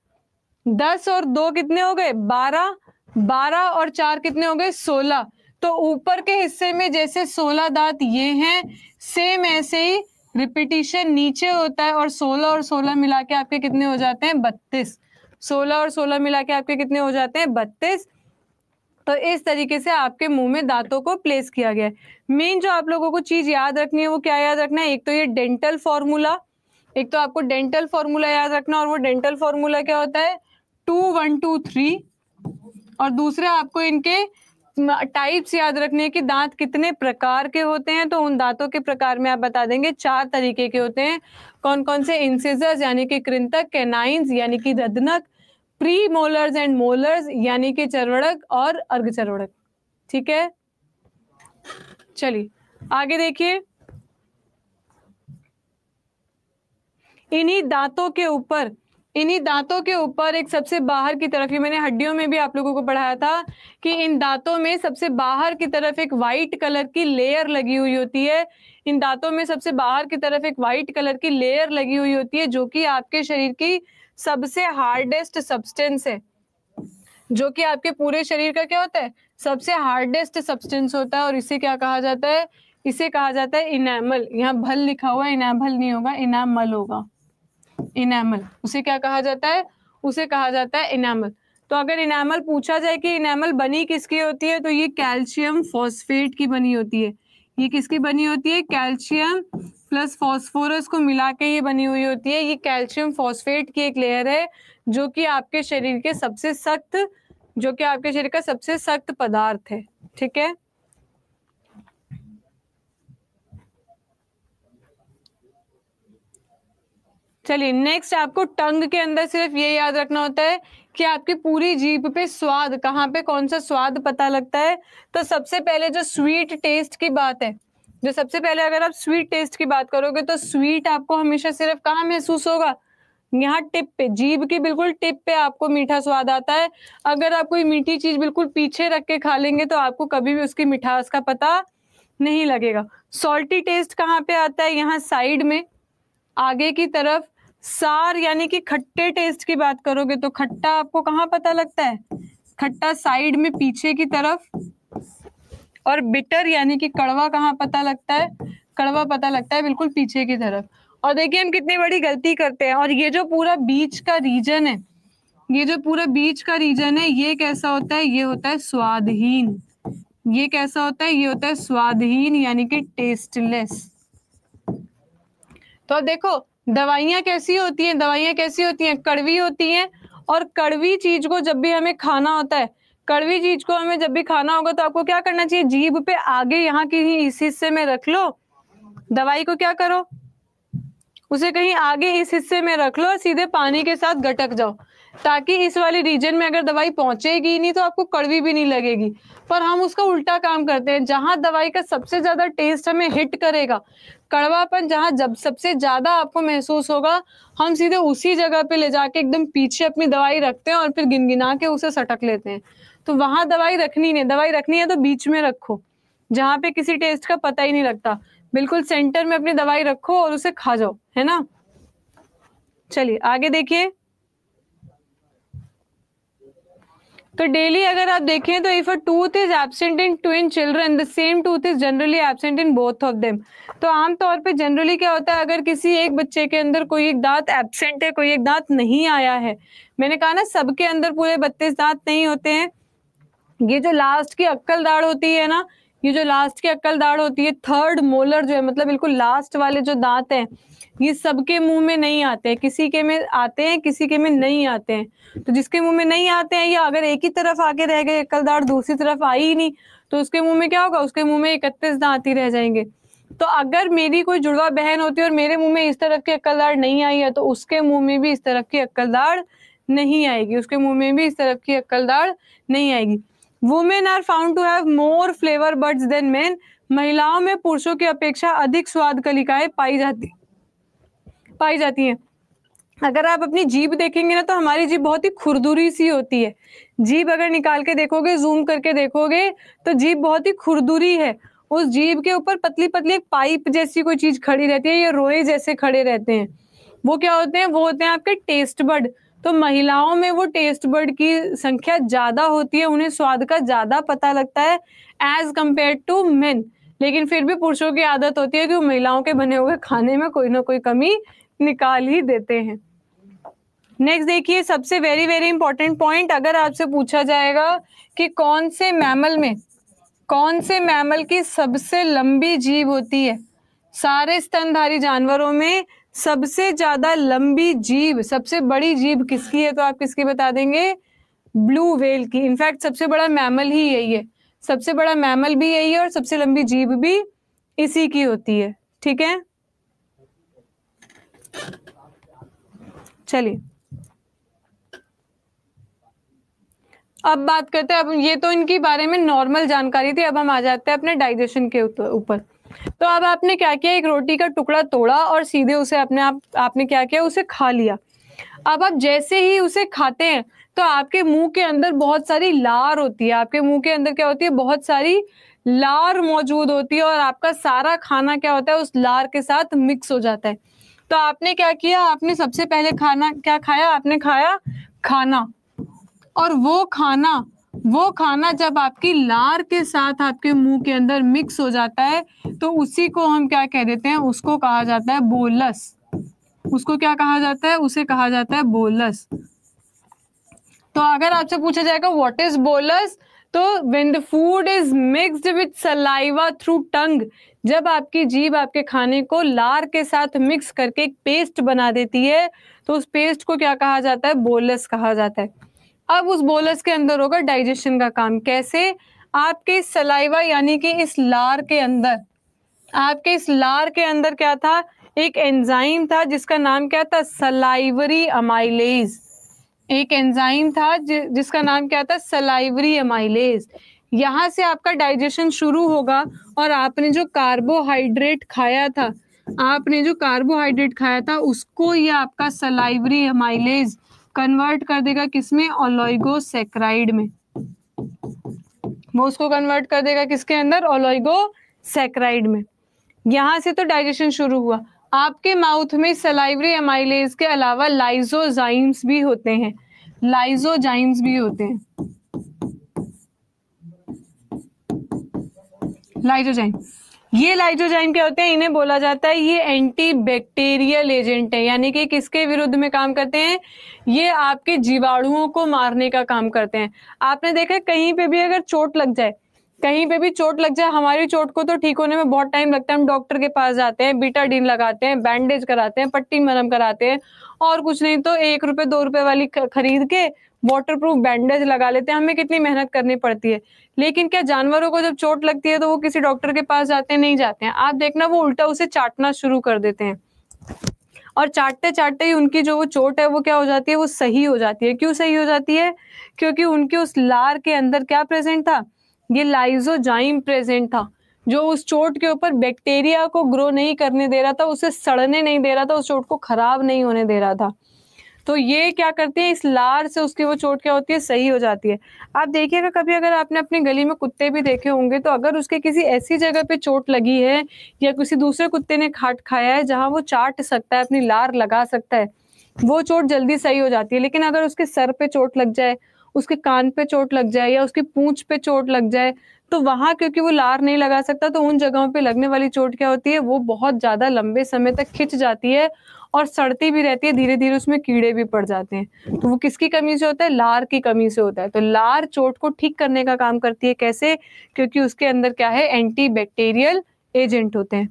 Speaker 1: दस और दो कितने हो गए बारह बारह और चार कितने हो गए सोलह तो ऊपर के हिस्से में जैसे सोलह दांत ये हैं सेम ऐसे ही रिपीटिशन नीचे होता है और सोलह और सोलह मिला के आपके कितने हो जाते हैं बत्तीस सोलह और सोलह मिला के आपके कितने हो जाते हैं बत्तीस तो इस तरीके से आपके मुंह में दांतों को प्लेस किया गया है मेन जो आप लोगों को चीज याद रखनी है वो क्या याद रखना है एक तो ये डेंटल फॉर्मूला एक तो आपको डेंटल फॉर्मूला याद रखना और वो डेंटल फॉर्मूला क्या होता है टू वन टू थ्री और दूसरा आपको इनके टाइप्स याद रखने हैं कि दांत कितने प्रकार के होते हैं तो उन दांतों के प्रकार में आप बता देंगे चार तरीके के होते हैं कौन कौन से इंसिजर्स यानी कि कृंतक कैनाइंस यानी कि रदनक प्री मोलर्स एंड मोलर्स यानी कि चरवड़क और अर्घ चरवड़क ठीक है चलिए आगे देखिए इन्हीं दांतों के ऊपर इन्हीं दांतों के ऊपर एक सबसे बाहर की तरफ ही मैंने हड्डियों में भी आप लोगों को पढ़ाया था कि इन दांतों में सबसे बाहर की तरफ एक वाइट कलर की लेयर लगी हुई होती है इन दांतों में सबसे बाहर की तरफ एक वाइट कलर की लेयर लगी हुई होती है जो कि आपके शरीर की सबसे हार्डेस्ट सब्सटेंस है जो कि आपके पूरे शरीर का क्या होता है सबसे हार्डेस्ट सब्सटेंस होता है और इसे क्या कहा जाता है इसे कहा जाता है इनामल यहाँ भल लिखा हुआ है इनामल नहीं होगा इनामल होगा इनेमल उसे क्या कहा जाता है उसे कहा जाता है इनामल तो अगर इनामल पूछा जाए कि इनेमल बनी किसकी होती है तो ये कैल्शियम फॉस्फेट की बनी होती है ये किसकी बनी होती है कैल्शियम प्लस फॉस्फोरस को मिला के ये बनी हुई होती है ये कैल्शियम फॉस्फेट की एक लेयर है जो कि आपके शरीर के सबसे सख्त जो कि आपके शरीर का सबसे सख्त पदार्थ है ठीक है चलिए नेक्स्ट आपको टंग के अंदर सिर्फ ये याद रखना होता है कि आपकी पूरी जीप पे स्वाद कहाँ पे कौन सा स्वाद पता लगता है तो सबसे पहले जो स्वीट टेस्ट की बात है जो सबसे पहले अगर आप स्वीट टेस्ट की बात करोगे तो स्वीट आपको हमेशा सिर्फ कहाँ महसूस होगा यहाँ टिप पे जीभ की बिल्कुल टिप पे आपको मीठा स्वाद आता है अगर आप कोई मीठी चीज बिल्कुल पीछे रख के खा लेंगे तो आपको कभी भी उसकी मिठास का पता नहीं लगेगा सॉल्टी टेस्ट कहाँ पे आता है यहाँ साइड में आगे की तरफ सार यानी कि खट्टे टेस्ट की बात करोगे तो खट्टा आपको कहाँ पता लगता है खट्टा साइड में पीछे की तरफ और बिटर यानी कि कड़वा कहाँ पता लगता है कड़वा पता लगता है बिल्कुल पीछे की तरफ और देखिए हम कितनी बड़ी गलती करते हैं और ये जो पूरा बीच का रीजन है ये जो पूरा बीच का रीजन है ये कैसा होता है ये होता है स्वादहीन ये कैसा होता है ये होता है स्वादहीन यानी कि टेस्टलेस तो देखो दवाइयां कैसी होती हैं दवाइयाँ कैसी होती हैं कड़वी होती हैं और कड़वी चीज को जब भी हमें खाना होता है कड़वी चीज को हमें जब भी खाना होगा तो आपको क्या करना चाहिए जीभ पे आगे यहाँ की ही इस हिस्से में रख लो दवाई को क्या करो उसे कहीं आगे इस हिस्से में रख लो और सीधे पानी के साथ गटक जाओ ताकि इस वाले रीजन में अगर दवाई पहुंचेगी नहीं तो आपको कड़वी भी नहीं लगेगी पर हम उसका उल्टा काम करते हैं जहां दवाई का सबसे ज्यादा टेस्ट हमें हिट करेगा कड़वापन जहां जब सबसे ज्यादा आपको महसूस होगा हम सीधे उसी जगह पे ले जाके एकदम पीछे अपनी दवाई रखते हैं और फिर गिनगिना के उसे सटक लेते हैं तो वहां दवाई रखनी नहीं दवाई रखनी है तो बीच में रखो जहाँ पे किसी टेस्ट का पता ही नहीं लगता बिल्कुल सेंटर में अपनी दवाई रखो और उसे खा जाओ है ना चलिए आगे देखिए तो डेली अगर आप देखें तो if a tooth is absent in twin children the same tooth is generally absent in both of them तो आमतौर पे जनरली क्या होता है अगर किसी एक बच्चे के अंदर कोई एक दांत एबसेंट है कोई एक दांत नहीं आया है मैंने कहा ना सबके अंदर पूरे बत्तीस दांत नहीं होते हैं ये जो लास्ट की अक्कल दाढ़ होती है ना ये जो लास्ट की अक्कल दाढ़ होती है थर्ड मोलर जो है मतलब बिल्कुल लास्ट वाले जो दांत हैं ये सबके मुंह में नहीं आते हैं किसी के में आते हैं किसी के में नहीं आते हैं तो जिसके मुंह में नहीं आते हैं या अगर एक ही तरफ आके रह गए एकल दाढ़ दूसरी तरफ आई ही नहीं तो उसके मुंह में क्या होगा उसके मुंह में इकतीस दांत ही रह जाएंगे तो अगर मेरी कोई जुड़वा बहन होती है और मेरे मुंह में इस तरफ की अक्ल दाढ़ नहीं आई है तो उसके मुंह में भी इस तरफ की अक्ल दाढ़ नहीं आएगी उसके मुंह में भी इस तरफ की अक्ल दाढ़ नहीं आएगी women are found to have more flavour birds than men महिलाओं में पुरुषों की अपेक्षा अधिक स्वाद कलिकाएं पाई जाती पाई जाती हैं अगर आप अपनी जीभ देखेंगे ना तो हमारी जीभ बहुत ही खुरदुरी सी होती है जीभ अगर निकाल के देखोगे जूम करके देखोगे तो जीभ बहुत ही खुरदुरी है उस जीभ के ऊपर पतली पतली एक पाइप जैसी कोई चीज खड़ी रहती है या रोए जैसे खड़े रहते हैं वो क्या होते हैं वो होते हैं आपके टेस्ट बर्ड तो महिलाओं में वो टेस्ट बर्ड की संख्या ज्यादा होती है उन्हें स्वाद का ज्यादा पता लगता है एज कम्पेयर टू मेन लेकिन फिर भी पुरुषों की आदत होती है कि वो महिलाओं के बने हुए खाने में कोई ना कोई कमी निकाल ही देते हैं नेक्स्ट देखिए सबसे वेरी वेरी इंपॉर्टेंट पॉइंट अगर आपसे पूछा जाएगा कि कौन से मैमल में कौन से मैमल की सबसे लंबी जीभ होती है सारे स्तनधारी जानवरों में सबसे ज्यादा लंबी जीव सबसे बड़ी जीभ किसकी है तो आप किसकी बता देंगे ब्लू वेल की इनफैक्ट सबसे बड़ा मैमल ही यही है सबसे बड़ा मैमल भी यही है और सबसे लंबी जीभ भी इसी की होती है ठीक है चलिए अब बात करते हैं अब ये तो इनके बारे में नॉर्मल जानकारी थी अब हम आ जाते हैं अपने डाइजेशन के ऊपर तो अब आपने क्या किया एक रोटी का टुकड़ा तोड़ा और सीधे उसे अपने आप आपने क्या किया उसे खा लिया अब आप जैसे ही उसे खाते हैं तो आपके मुंह के अंदर बहुत सारी लार होती है आपके मुंह के अंदर क्या होती है बहुत सारी लार मौजूद होती है और आपका सारा खाना क्या होता है उस लार के साथ मिक्स हो जाता है तो आपने क्या किया आपने सबसे पहले खाना क्या खाया आपने खाया खाना और वो खाना वो खाना जब आपकी लार के साथ आपके मुंह के अंदर मिक्स हो जाता है तो उसी को हम क्या कह देते हैं उसको कहा जाता है बोलस उसको क्या कहा जाता है उसे कहा जाता है बोलस तो अगर आपसे पूछा जाएगा व्हाट इज बोलस तो when the food is mixed with saliva through tongue जब आपकी जीभ आपके खाने को लार के साथ मिक्स करके एक पेस्ट बना देती है तो उस पेस्ट को क्या कहा जाता है बोलस कहा जाता है अब उस बोलस के अंदर होगा डाइजेशन का काम कैसे आपके सलाइवा यानी कि इस लार के अंदर आपके इस लार के अंदर क्या था एक एंजाइम था जिसका नाम क्या था सलाइवरी अमाइलेज एक एंजाइम था जिसका नाम क्या था सलाइवरी अमाइलेज यहाँ से आपका डाइजेशन शुरू होगा और आपने जो कार्बोहाइड्रेट खाया था आपने जो कार्बोहाइड्रेट खाया था उसको ये आपका सलाइवरी माइलेज कन्वर्ट कर देगा किसमें सेक्राइड में वो उसको कन्वर्ट कर देगा किसके अंदर सेक्राइड में यहाँ से तो डाइजेशन शुरू हुआ आपके माउथ में सलाइवरी एमाइलेज के अलावा लाइजोजाइम्स भी होते हैं लाइजोजाइम्स भी होते हैं लाइजोजाइम ये लाइजोजाइम क्या होते हैं इन्हें बोला जाता है ये एंटी बैक्टीरियल एजेंट है यानी कि किसके विरुद्ध में काम करते हैं ये आपके जीवाणुओं को मारने का काम करते हैं आपने देखा कहीं पे भी अगर चोट लग जाए कहीं पे भी चोट लग जाए हमारी चोट को तो ठीक होने में बहुत टाइम लगता है हम डॉक्टर के पास जाते हैं डीन लगाते हैं बैंडेज कराते हैं पट्टी मरम कराते हैं और कुछ नहीं तो एक रुपए दो रुपए वाली खरीद के वाटरप्रूफ बैंडेज लगा लेते हैं हमें कितनी मेहनत करनी पड़ती है लेकिन क्या जानवरों को जब चोट लगती है तो वो किसी डॉक्टर के पास जाते नहीं जाते हैं आप देखना वो उल्टा उसे चाटना शुरू कर देते हैं और चाटते चाटते ही उनकी जो वो चोट है वो क्या हो जाती है वो सही हो जाती है क्यों सही हो जाती है क्योंकि उनके उस लार के अंदर क्या प्रेजेंट था ये लाइजोजाइम प्रेजेंट था जो उस चोट के ऊपर बैक्टीरिया को ग्रो नहीं करने दे रहा था उसे सड़ने नहीं दे रहा था उस चोट को खराब नहीं होने दे रहा था तो ये क्या करती है इस लार से उसकी वो चोट क्या होती है सही हो जाती है आप देखिएगा कभी अगर आपने अपनी गली में कुत्ते भी देखे होंगे तो अगर उसके किसी ऐसी जगह पे चोट लगी है या किसी दूसरे कुत्ते ने खाट खाया है जहाँ वो चाट सकता है अपनी लार लगा सकता है वो चोट जल्दी सही हो जाती है लेकिन अगर उसके सर पे चोट लग जाए उसके कान पे चोट लग जाए या उसकी पूंछ पे चोट लग जाए तो वहां क्योंकि वो लार नहीं लगा सकता तो उन जगहों पे लगने वाली चोट क्या होती है वो बहुत ज्यादा लंबे समय तक खिंच जाती है और सड़ती भी रहती है धीरे धीरे उसमें कीड़े भी पड़ जाते हैं तो वो किसकी कमी से होता है लार की कमी से होता है तो लार चोट को ठीक करने का काम करती है कैसे क्योंकि उसके अंदर क्या है एंटी बैक्टीरियल एजेंट होते हैं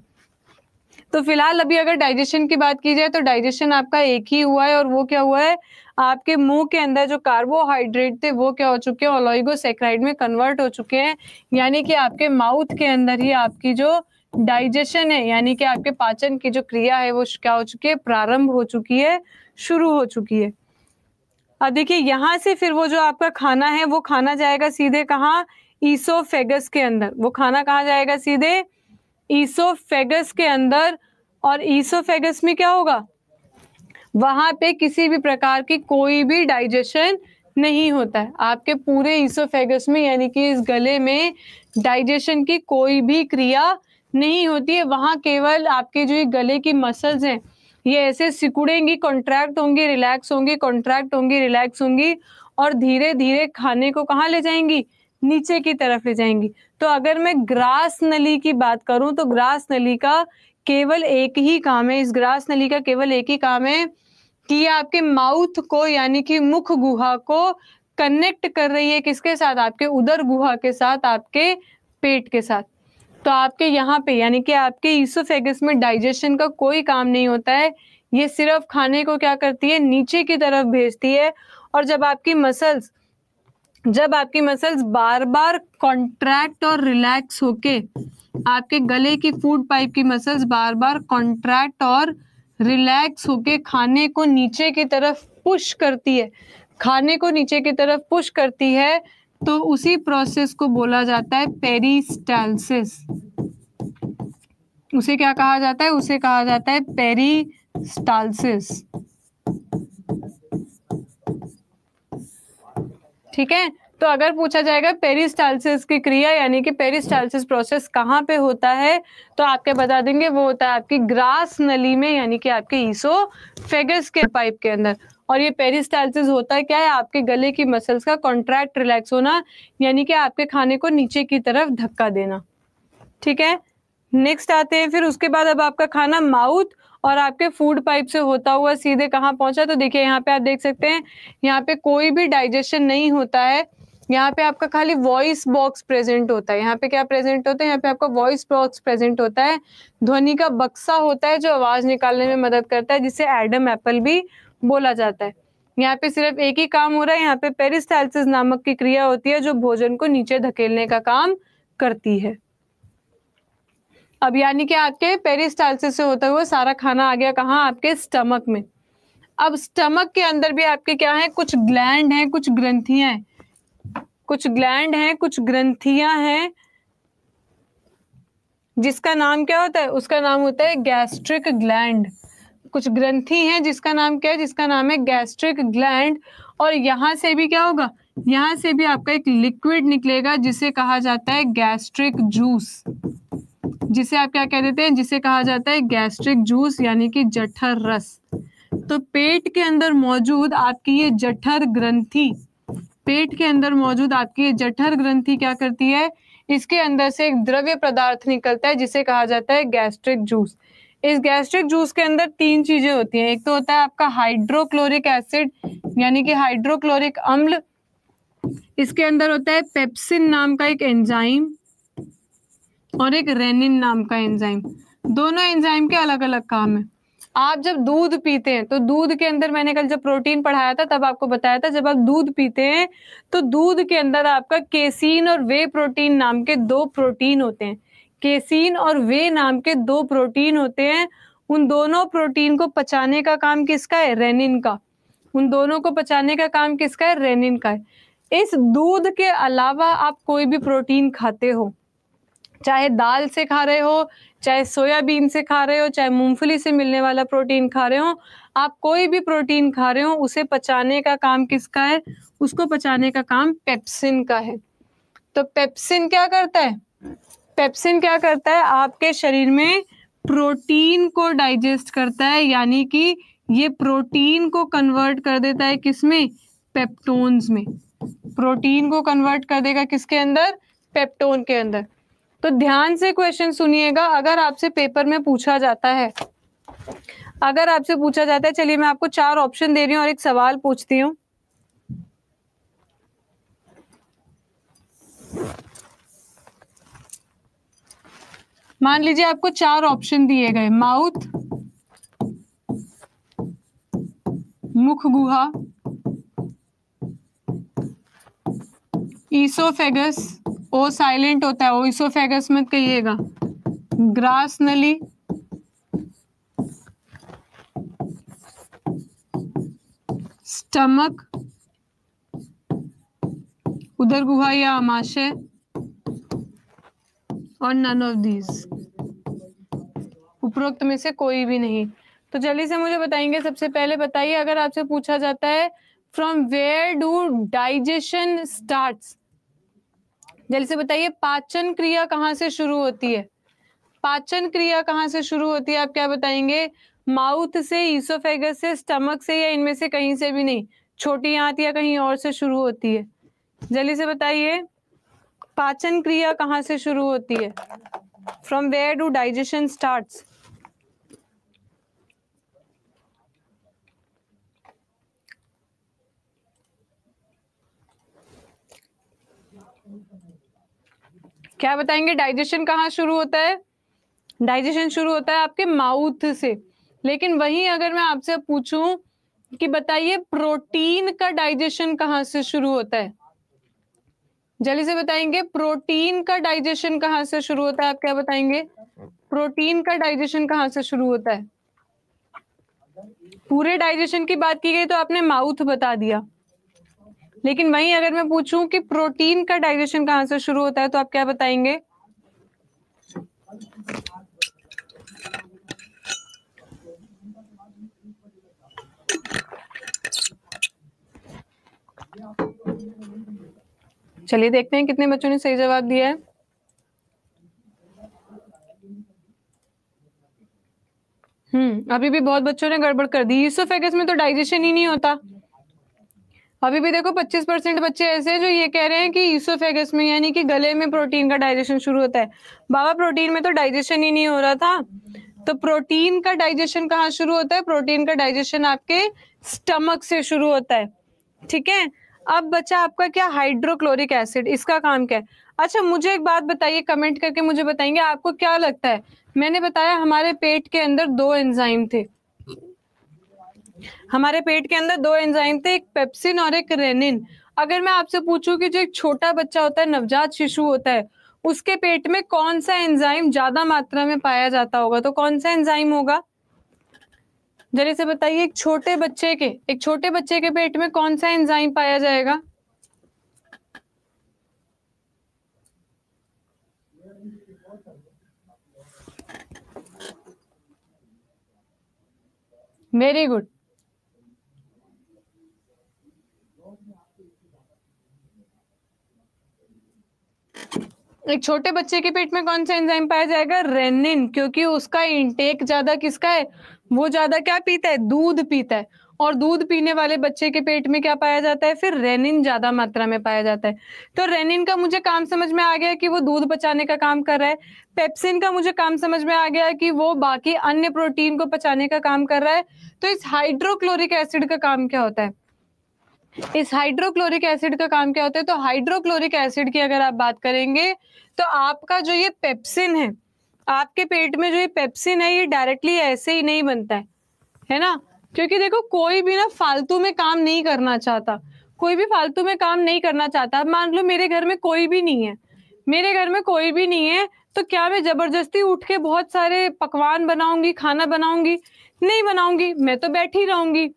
Speaker 1: तो फिलहाल अभी अगर डाइजेशन की बात की जाए तो डाइजेशन आपका एक ही हुआ है और वो क्या हुआ है आपके मुंह के अंदर जो कार्बोहाइड्रेट थे वो क्या हो चुके हैं ओलोइगोसेक्राइड में कन्वर्ट हो चुके हैं यानी कि आपके माउथ के अंदर ही आपकी जो डाइजेशन है यानी कि आपके पाचन की जो क्रिया है वो क्या हो चुकी है प्रारंभ हो चुकी है शुरू हो चुकी है अब देखिए यहाँ से फिर वो जो आपका खाना है वो खाना जाएगा सीधे कहाँ ईसोफेगस के अंदर वो खाना कहाँ जाएगा सीधे ईसोफेगस के अंदर और ईसोफेगस में क्या होगा वहां पे किसी भी प्रकार की कोई भी डाइजेशन नहीं होता है आपके पूरे ईसोफेगस में यानी कि इस गले में डाइजेशन की कोई भी क्रिया नहीं होती है वहाँ केवल आपके जो ये गले की मसल्स हैं ये ऐसे सिकुड़ेंगी कॉन्ट्रैक्ट होंगी रिलैक्स होंगी कॉन्ट्रैक्ट होंगी रिलैक्स होंगी और धीरे धीरे खाने को कहाँ ले जाएंगी नीचे की तरफ ले जाएंगी तो अगर मैं ग्रास नली की बात करूं तो ग्रास नली का केवल एक ही काम है इस ग्रास नली का केवल एक ही काम है कि ये आपके माउथ को यानी कि मुख गुहा को कनेक्ट कर रही है किसके साथ आपके उदर गुहा के साथ आपके पेट के साथ तो आपके यहाँ पे यानी कि आपके ईसोफेगस में डाइजेशन का कोई काम नहीं होता है ये सिर्फ खाने को क्या करती है नीचे की तरफ भेजती है और जब आपकी मसल्स जब आपकी मसल्स बार बार कॉन्ट्रैक्ट और रिलैक्स होके आपके गले की फूड पाइप की मसल्स बार बार कॉन्ट्रैक्ट और रिलैक्स होके खाने को नीचे की तरफ पुश करती है खाने को नीचे की तरफ पुश करती है तो उसी प्रोसेस को बोला जाता है पेरिस्टाइलिस उसे क्या कहा जाता है उसे कहा जाता है पेरिस्टाइलिस ठीक है तो अगर पूछा जाएगा पेरिस्टालसिस की क्रिया यानी कि पेरिस्टालसिस प्रोसेस कहाँ पे होता है तो आपके बता देंगे वो होता है आपकी ग्रास नली में यानी कि आपके ईसो फेगस के पाइप के अंदर और ये पेरिस्टाइलिस होता है क्या है आपके गले की मसल्स का कॉन्ट्रैक्ट रिलैक्स होना यानी कि आपके खाने को नीचे की तरफ धक्का देना ठीक है नेक्स्ट आते हैं फिर उसके बाद अब आपका खाना माउथ और आपके फूड पाइप से होता हुआ सीधे कहाँ पहुंचा तो देखिए यहाँ पे आप देख सकते हैं यहाँ पे कोई भी डाइजेशन नहीं होता है यहाँ पे आपका खाली वॉइस बॉक्स प्रेजेंट होता है यहाँ पे क्या प्रेजेंट होता है यहाँ पे आपका वॉइस बॉक्स प्रेजेंट होता है ध्वनि का बक्सा होता है जो आवाज निकालने में मदद करता है जिसे एडम एप्पल भी बोला जाता है यहाँ पे सिर्फ एक ही काम हो रहा है यहाँ पे पेरिस्टाइलिस नामक की क्रिया होती है जो भोजन को नीचे धकेलने का काम करती है अब यानी कि आपके पेरिस्टाइलिस से होता हुआ सारा खाना आ गया कहाँ आपके स्टमक में अब स्टमक के अंदर भी आपके क्या है कुछ ग्लैंड है कुछ ग्रंथियां हैं कुछ ग्लैंड है कुछ ग्रंथियां हैं जिसका नाम क्या होता है उसका नाम होता है गैस्ट्रिक ग्लैंड कुछ ग्रंथि है जिसका नाम क्या है जिसका नाम है गैस्ट्रिक ग्लैंड और यहाँ से भी क्या होगा यहाँ से भी आपका एक लिक्विड निकलेगा जिसे कहा जाता है गैस्ट्रिक जूस जिसे आप क्या कह देते हैं जिसे कहा जाता है गैस्ट्रिक जूस यानी कि जठर रस तो पेट के अंदर मौजूद आपकी ये जठर ग्रंथि पेट के अंदर मौजूद आपकी ये जठर ग्रंथि क्या करती है इसके अंदर से एक द्रव्य पदार्थ निकलता है जिसे कहा जाता है गैस्ट्रिक जूस इस गैस्ट्रिक जूस के अंदर तीन चीजें होती हैं एक तो होता है आपका हाइड्रोक्लोरिक एसिड यानी कि हाइड्रोक्लोरिक अम्ल इसके अंदर होता है पेप्सिन नाम का एक एंजाइम और एक रेनिन नाम का एंजाइम दोनों एंजाइम के अलग अलग काम है आप जब दूध पीते हैं तो दूध के अंदर मैंने कल जब प्रोटीन पढ़ाया था तब आपको बताया था जब आप दूध पीते हैं तो दूध के अंदर आपका केसीन और वे प्रोटीन नाम के दो प्रोटीन होते हैं केसीन और वे नाम के दो प्रोटीन होते हैं उन दोनों प्रोटीन को पचाने का काम किसका है रेनिन का उन दोनों को पचाने का काम किसका है रेनिन का है इस दूध के अलावा आप कोई भी प्रोटीन खाते हो चाहे दाल से खा रहे हो चाहे सोयाबीन से खा रहे हो चाहे मूंगफली से मिलने वाला प्रोटीन खा रहे हो आप कोई भी प्रोटीन खा रहे हो उसे पचाने का काम किसका है उसको पचाने का काम पेप्सिन का है तो पेप्सिन क्या करता है पेप्सिन क्या करता है आपके शरीर में प्रोटीन को डाइजेस्ट करता है यानी कि ये प्रोटीन को कन्वर्ट कर देता है किसमें पेप्टोन्स में प्रोटीन को कन्वर्ट कर देगा किसके अंदर पेप्टोन के अंदर तो ध्यान से क्वेश्चन सुनिएगा अगर आपसे पेपर में पूछा जाता है अगर आपसे पूछा जाता है चलिए मैं आपको चार ऑप्शन दे रही हूँ और एक सवाल पूछती हूँ मान लीजिए आपको चार ऑप्शन दिए गए माउथ मुख गुहा ईसोफेगस ओ साइलेंट होता है ओ ईसोफेगस मत कहिएगा ग्रास नली स्टमक उधर गुहा या आमाशय और नन ऑफ दीज उपरोक्त में से कोई भी नहीं तो जल्दी से मुझे बताएंगे सबसे पहले बताइए अगर आपसे पूछा जाता है from where do digestion start जल्दी से बताइए पाचन क्रिया कहाँ से शुरू होती है पाचन क्रिया कहाँ से शुरू होती है आप क्या बताएंगे माउथ से ईसोफेगस से स्टमक से या इनमें से कहीं से भी नहीं छोटी आंत या कहीं और से शुरू होती है जल्दी से बताइए पाचन क्रिया कहाँ से शुरू होती है from where do digestion start क्या बताएंगे डाइजेशन कहाँ शुरू होता है डाइजेशन शुरू होता है आपके माउथ से लेकिन वही अगर मैं आपसे पूछूं कि बताइए प्रोटीन का डाइजेशन कहाँ से शुरू होता है जल्दी से बताएंगे प्रोटीन का डाइजेशन कहाँ से शुरू होता है आप क्या बताएंगे प्रोटीन का डाइजेशन कहाँ से शुरू होता है पूरे डाइजेशन की बात की गई तो आपने माउथ बता दिया लेकिन वहीं अगर मैं पूछूं कि प्रोटीन का डाइजेशन कहाँ से शुरू होता है तो आप क्या बताएंगे चलिए देखते हैं कितने बच्चों ने सही जवाब दिया है हम्म अभी भी बहुत बच्चों ने गड़बड़ कर दी ईसोफेगस में तो डाइजेशन ही नहीं होता अभी भी देखो 25 परसेंट बच्चे ऐसे हैं जो ये कह रहे हैं कि ईसोफेगस में यानी कि गले में प्रोटीन का डाइजेशन शुरू होता है बाबा प्रोटीन में तो डाइजेशन ही नहीं हो रहा था तो प्रोटीन का डाइजेशन कहाँ शुरू होता है प्रोटीन का डाइजेशन आपके स्टमक से शुरू होता है ठीक है अब बच्चा आपका क्या हाइड्रोक्लोरिक एसिड इसका काम क्या है अच्छा मुझे एक बात बताइए कमेंट करके मुझे बताएंगे आपको क्या लगता है मैंने बताया हमारे पेट के अंदर दो एंजाइम थे हमारे पेट के अंदर दो एंजाइम थे एक पेप्सिन और एक रेनिन अगर मैं आपसे पूछूं कि जो एक छोटा बच्चा होता है नवजात शिशु होता है उसके पेट में कौन सा एंजाइम ज्यादा मात्रा में पाया जाता होगा तो कौन सा एंजाइम होगा जरा से बताइए एक छोटे बच्चे के एक छोटे बच्चे के पेट में कौन सा एंजाइम पाया जाएगा वेरी गुड एक छोटे बच्चे के पेट में कौन सा एंजाइम पाया जाएगा रेनिन क्योंकि उसका इंटेक ज्यादा किसका है वो ज्यादा क्या पीता है दूध पीता है और दूध पीने वाले बच्चे के पेट में क्या पाया जाता है फिर रेनिन ज्यादा मात्रा में पाया जाता है तो रेनिन का मुझे काम समझ में आ गया कि वो दूध पचाने का काम कर रहा है पेप्सिन का मुझे काम समझ में आ गया कि वो बाकी अन्य प्रोटीन को पचाने का काम कर रहा है तो इस हाइड्रोक्लोरिक एसिड का काम क्या होता है इस हाइड्रोक्लोरिक एसिड का काम क्या होता है तो हाइड्रोक्लोरिक एसिड की अगर आप बात करेंगे तो आपका जो ये पेप्सिन है आपके पेट में जो ये पेप्सिन है ये डायरेक्टली ऐसे ही नहीं बनता है है ना क्योंकि देखो कोई भी ना फालतू में काम नहीं करना चाहता कोई भी फालतू में काम नहीं करना चाहता मान लो मेरे घर में कोई भी नहीं है मेरे घर में कोई भी नहीं है तो क्या मैं जबरदस्ती उठ के बहुत सारे पकवान बनाऊंगी खाना बनाऊंगी नहीं बनाऊंगी मैं तो बैठी रहूंगी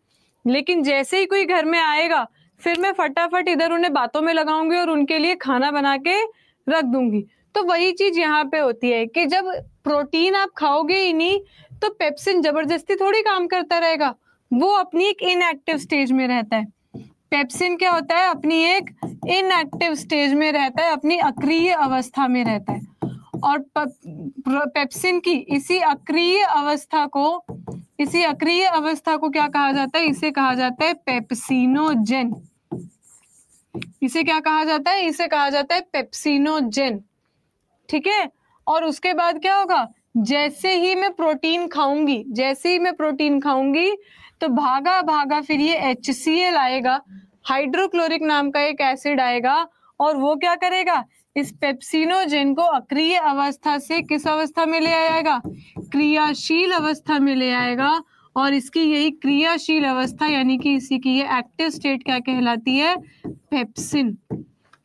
Speaker 1: लेकिन जैसे ही कोई घर में आएगा फिर मैं फटाफट इधर उन्हें बातों में लगाऊंगी और उनके लिए खाना बना के रख दूंगी तो वही चीज यहाँ पे होती है कि जब प्रोटीन आप खाओगे ही नहीं तो पेप्सिन जबरदस्ती थोड़ी काम करता रहेगा वो अपनी एक इनएक्टिव स्टेज में रहता है पेप्सिन क्या होता है अपनी एक इनएक्टिव स्टेज में रहता है अपनी अक्रिय अवस्था में रहता है और पेप्सिन की इसी अक्रिय अवस्था को इसी अक्रिय अवस्था को क्या कहा जाता है इसे कहा जाता है पेप्सिनोजेन इसे क्या कहा जाता है इसे कहा जाता है पेप्सिनोजेन ठीक है और उसके बाद क्या होगा जैसे ही मैं प्रोटीन खाऊंगी जैसे ही मैं प्रोटीन खाऊंगी तो भागा भागा फिर ये एच सी एल आएगा हाइड्रोक्लोरिक नाम का एक एसिड आएगा और वो क्या करेगा इस पेप्सिनोजेन को अक्रिय अवस्था से किस अवस्था में ले आएगा क्रियाशील अवस्था में ले आएगा और इसकी यही क्रियाशील अवस्था यानी कि इसी की ये एक्टिव स्टेट क्या कहलाती है पेप्सिन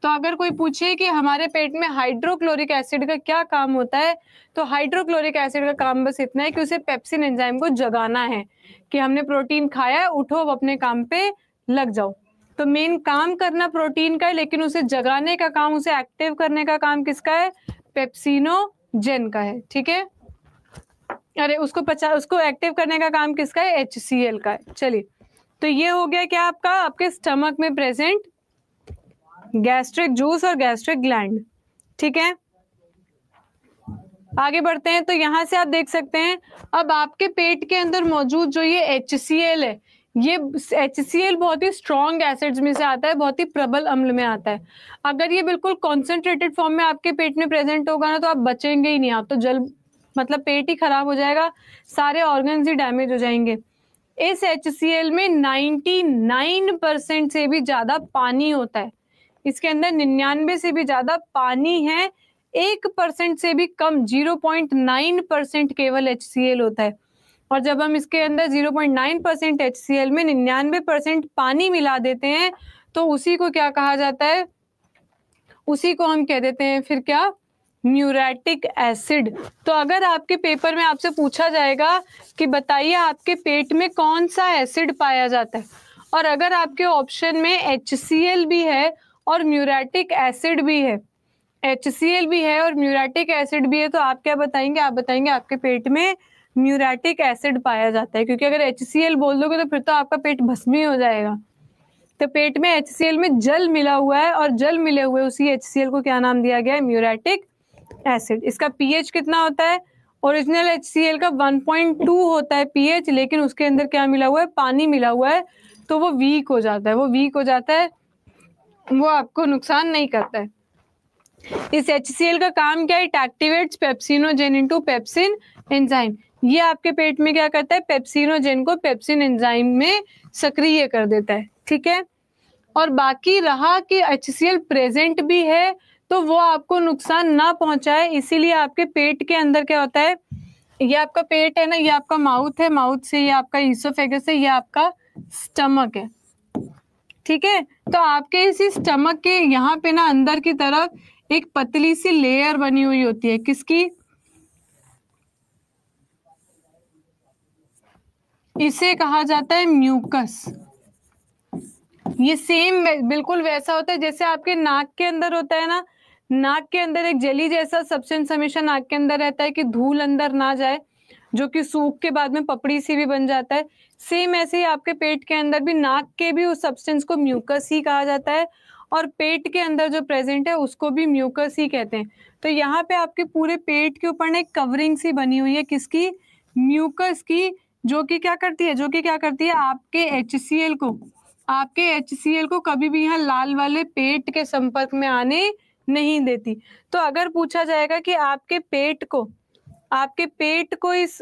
Speaker 1: तो अगर कोई पूछे कि हमारे पेट में हाइड्रोक्लोरिक एसिड का क्या काम होता है तो हाइड्रोक्लोरिक एसिड का काम बस इतना है कि उसे पेप्सिन एंजाइम को जगाना है कि हमने प्रोटीन खाया है उठो अब अपने काम पे लग जाओ तो मेन काम करना प्रोटीन का है लेकिन उसे जगाने का काम उसे एक्टिव करने का काम किसका है पेप्सिनोजेन का है ठीक है अरे उसको पचास उसको एक्टिव करने का काम किसका है एच का है चलिए तो ये हो गया क्या आपका आपके स्टमक में प्रेजेंट गैस्ट्रिक जूस और गैस्ट्रिक ग्लैंड ठीक है आगे बढ़ते हैं तो यहां से आप देख सकते हैं अब आपके पेट के अंदर मौजूद जो ये एच है ये एच बहुत ही स्ट्रॉन्ग एसिड्स में से आता है बहुत ही प्रबल अम्ल में आता है अगर ये बिल्कुल कॉन्सेंट्रेटेड फॉर्म में आपके पेट में प्रेजेंट होगा ना तो आप बचेंगे ही नहीं आप तो जल मतलब पेट ही खराब हो जाएगा सारे ऑर्गन ही डैमेज हो जाएंगे इस एच में 99 परसेंट से भी ज़्यादा पानी होता है इसके अंदर निन्यानवे से भी ज्यादा पानी है एक परसेंट से भी कम जीरो पॉइंट नाइन परसेंट केवल एच होता है और जब हम इसके अंदर zero point nine percent H में निन्यानवे परसेंट पानी मिला देते हैं तो उसी को क्या कहा जाता है उसी को हम कह देते हैं फिर क्या न्यूरेटिक एसिड तो अगर आपके पेपर में आपसे पूछा जाएगा कि बताइए आपके पेट में कौन सा एसिड पाया जाता है और अगर आपके ऑप्शन में एच भी है और म्यूरेटिक एसिड भी है एच भी है और म्यूरेटिक एसिड भी है तो आप क्या बताएंगे आप बताएंगे आपके पेट में म्यूरेटिक एसिड पाया जाता है क्योंकि अगर एच बोल दोगे तो फिर तो आपका पेट भस्मी हो जाएगा तो पेट में एच में जल मिला हुआ है और जल मिले हुए उसी एच को क्या नाम दिया गया है म्यूरेटिक एसिड इसका पीएच कितना होता है ओरिजिनल एच का 1.2 होता है पीएच लेकिन उसके अंदर क्या मिला हुआ है पानी मिला हुआ है तो वो वीक हो जाता है वो वीक हो जाता है वो आपको नुकसान नहीं करता है इस एच का काम क्या है it pepsinogen into pepsin enzyme ये आपके पेट में क्या करता है पेप्सिनोजेन को पेप्सिन एंजाइम में सक्रिय कर देता है ठीक है और बाकी रहा कि एच प्रेजेंट भी है तो वो आपको नुकसान ना पहुंचाए इसीलिए आपके पेट के अंदर क्या होता है ये आपका पेट है ना ये आपका माउथ है माउथ से ये आपका ईसोफेगस है ये आपका स्टमक है ठीक है तो आपके इसी स्टमक के यहाँ पे ना अंदर की तरफ एक पतली सी लेयर बनी हुई होती है किसकी इसे कहा जाता है म्यूकस ये सेम बिल्कुल वैसा होता है जैसे आपके नाक के अंदर होता है ना नाक के अंदर एक जली जैसा सब्सटेंस हमेशा नाक के अंदर रहता है कि धूल अंदर ना जाए जो कि सूख के बाद में पपड़ी सी भी बन जाता है सेम ऐसे ही आपके पेट के अंदर भी नाक के भी उस सब्सटेंस को म्यूकस ही कहा जाता है और पेट के अंदर जो प्रेजेंट है उसको भी म्यूकस ही कहते हैं तो यहाँ पे आपके पूरे पेट के ऊपर ना एक कवरिंग सी बनी हुई है किसकी म्यूकस की जो कि क्या करती है जो कि क्या करती है आपके एच को आपके एच को कभी भी यहाँ लाल वाले पेट के संपर्क में आने नहीं देती तो अगर पूछा जाएगा कि आपके पेट को आपके पेट को इस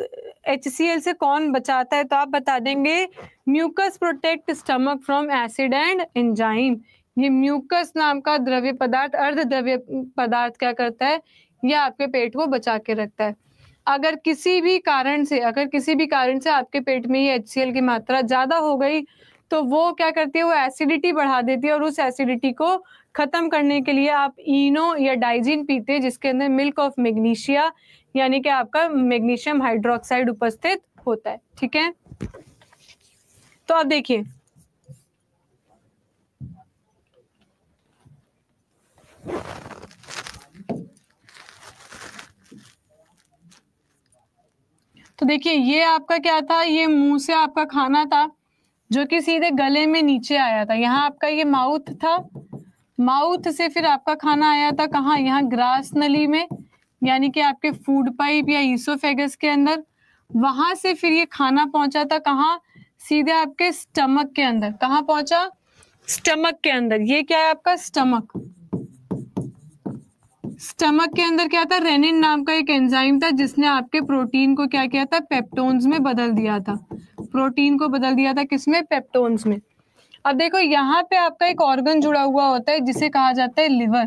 Speaker 1: एच से कौन बचाता है तो आप बता देंगे mucus protect stomach from acid and enzyme ये म्यूकस नाम का द्रव्य पदार्थ अर्ध द्रव्य पदार्थ क्या करता है यह आपके पेट को बचा के रखता है अगर किसी भी कारण से अगर किसी भी कारण से आपके पेट में ये एच की मात्रा ज़्यादा हो गई तो वो क्या करती है वो एसिडिटी बढ़ा देती है और उस एसिडिटी को ख़त्म करने के लिए आप इनो या डाइजिन पीते हैं जिसके अंदर मिल्क ऑफ मैग्नीशिया यानी कि आपका मैग्नीशियम हाइड्रोक्साइड उपस्थित होता है ठीक है तो आप देखिए तो देखिए ये आपका क्या था ये मुंह से आपका खाना था जो कि सीधे गले में नीचे आया था यहाँ आपका ये माउथ था माउथ से फिर आपका खाना आया था कहा यहाँ ग्रास नली में यानी कि आपके फूड पाइप या ईसोफेगस के अंदर वहां से फिर ये खाना पहुंचा था कहा सीधे आपके स्टमक के अंदर कहा पहुंचा स्टमक के अंदर ये क्या है आपका स्टमक स्टमक के अंदर क्या था रेनिन नाम का एक एंजाइम था जिसने आपके प्रोटीन को क्या किया था पेप्टोन्स में बदल दिया था प्रोटीन को बदल दिया था किसमें पेप्टोन्स में अब देखो यहाँ पे आपका एक ऑर्गन जुड़ा हुआ होता है जिसे कहा जाता है लिवर